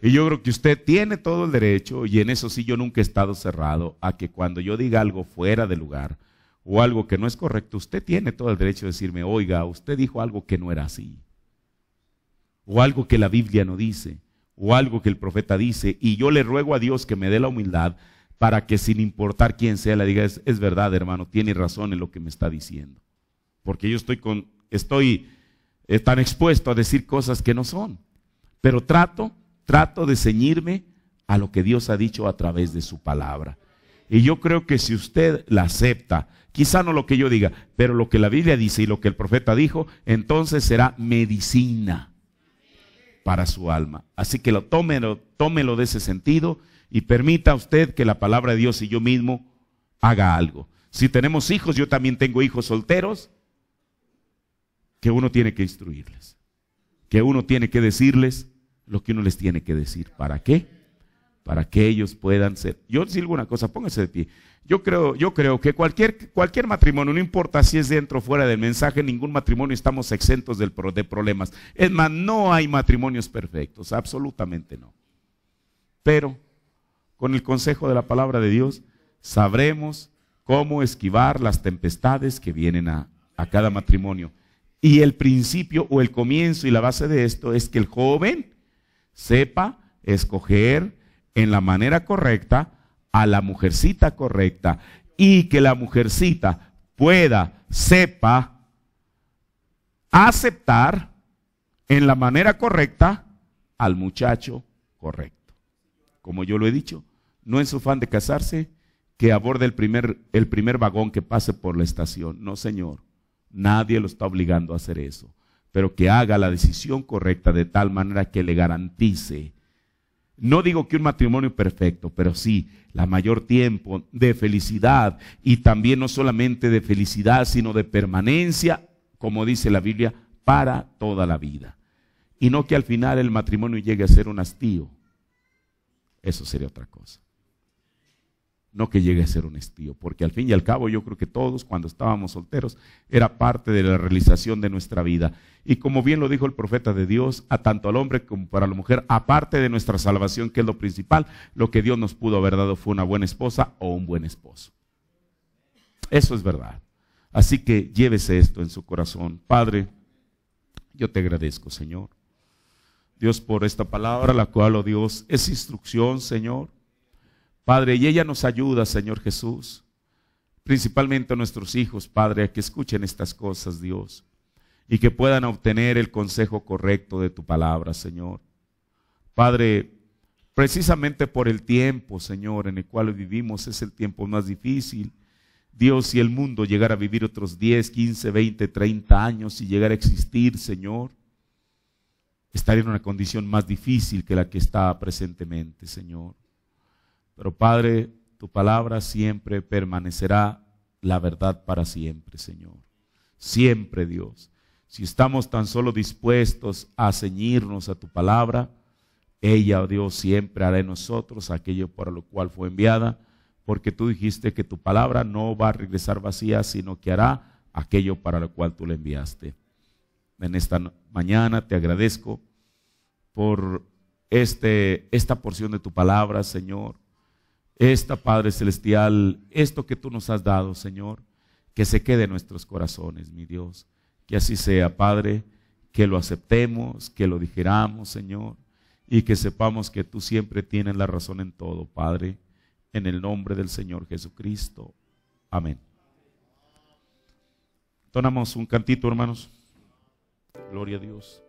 Y yo creo que usted tiene todo el derecho, y en eso sí yo nunca he estado cerrado, a que cuando yo diga algo fuera de lugar o algo que no es correcto, usted tiene todo el derecho de decirme, oiga, usted dijo algo que no era así, o algo que la Biblia no dice, o algo que el profeta dice, y yo le ruego a Dios que me dé la humildad para que sin importar quién sea, le diga, es, es verdad hermano, tiene razón en lo que me está diciendo. Porque yo estoy, con, estoy eh, tan expuesto a decir cosas que no son, pero trato Trato de ceñirme a lo que Dios ha dicho a través de su palabra. Y yo creo que si usted la acepta, quizá no lo que yo diga, pero lo que la Biblia dice y lo que el profeta dijo, entonces será medicina para su alma. Así que lo tómelo, tómelo de ese sentido y permita usted que la palabra de Dios y yo mismo haga algo. Si tenemos hijos, yo también tengo hijos solteros, que uno tiene que instruirles, que uno tiene que decirles lo que uno les tiene que decir. ¿Para qué? Para que ellos puedan ser. Yo digo una cosa, pónganse de pie. Yo creo, que cualquier, cualquier matrimonio, no importa si es dentro o fuera del mensaje, ningún matrimonio estamos exentos de problemas. Es más, no hay matrimonios perfectos, absolutamente no. Pero con el consejo de la palabra de Dios sabremos cómo esquivar las tempestades que vienen a cada matrimonio. Y el principio o el comienzo y la base de esto es que el joven sepa escoger en la manera correcta a la mujercita correcta y que la mujercita pueda, sepa aceptar en la manera correcta al muchacho correcto. Como yo lo he dicho, no es su fan de casarse, que aborde el primer, el primer vagón que pase por la estación. No, señor, nadie lo está obligando a hacer eso pero que haga la decisión correcta de tal manera que le garantice, no digo que un matrimonio perfecto, pero sí la mayor tiempo de felicidad y también no solamente de felicidad, sino de permanencia, como dice la Biblia, para toda la vida. Y no que al final el matrimonio llegue a ser un hastío. Eso sería otra cosa no que llegue a ser un estío, porque al fin y al cabo yo creo que todos cuando estábamos solteros era parte de la realización de nuestra vida. Y como bien lo dijo el profeta de Dios, a tanto al hombre como para la mujer, aparte de nuestra salvación, que es lo principal, lo que Dios nos pudo haber dado fue una buena esposa o un buen esposo. Eso es verdad. Así que llévese esto en su corazón. Padre, yo te agradezco, Señor. Dios, por esta palabra, la cual, oh Dios, es instrucción, Señor Padre, y ella nos ayuda, Señor Jesús, principalmente a nuestros hijos, Padre, a que escuchen estas cosas, Dios, y que puedan obtener el consejo correcto de tu palabra, Señor. Padre, precisamente por el tiempo, Señor, en el cual vivimos, es el tiempo más difícil. Dios y el mundo llegar a vivir otros 10, 15, 20, 30 años y llegar a existir, Señor, estar en una condición más difícil que la que está presentemente, Señor. Pero Padre, tu palabra siempre permanecerá la verdad para siempre, Señor. Siempre, Dios. Si estamos tan solo dispuestos a ceñirnos a tu palabra, ella, oh Dios, siempre hará en nosotros aquello para lo cual fue enviada, porque tú dijiste que tu palabra no va a regresar vacía, sino que hará aquello para lo cual tú la enviaste. En esta mañana te agradezco por este, esta porción de tu palabra, Señor esta Padre Celestial, esto que tú nos has dado, Señor, que se quede en nuestros corazones, mi Dios. Que así sea, Padre, que lo aceptemos, que lo dijeramos, Señor, y que sepamos que tú siempre tienes la razón en todo, Padre, en el nombre del Señor Jesucristo. Amén. Tonamos un cantito, hermanos. Gloria a Dios.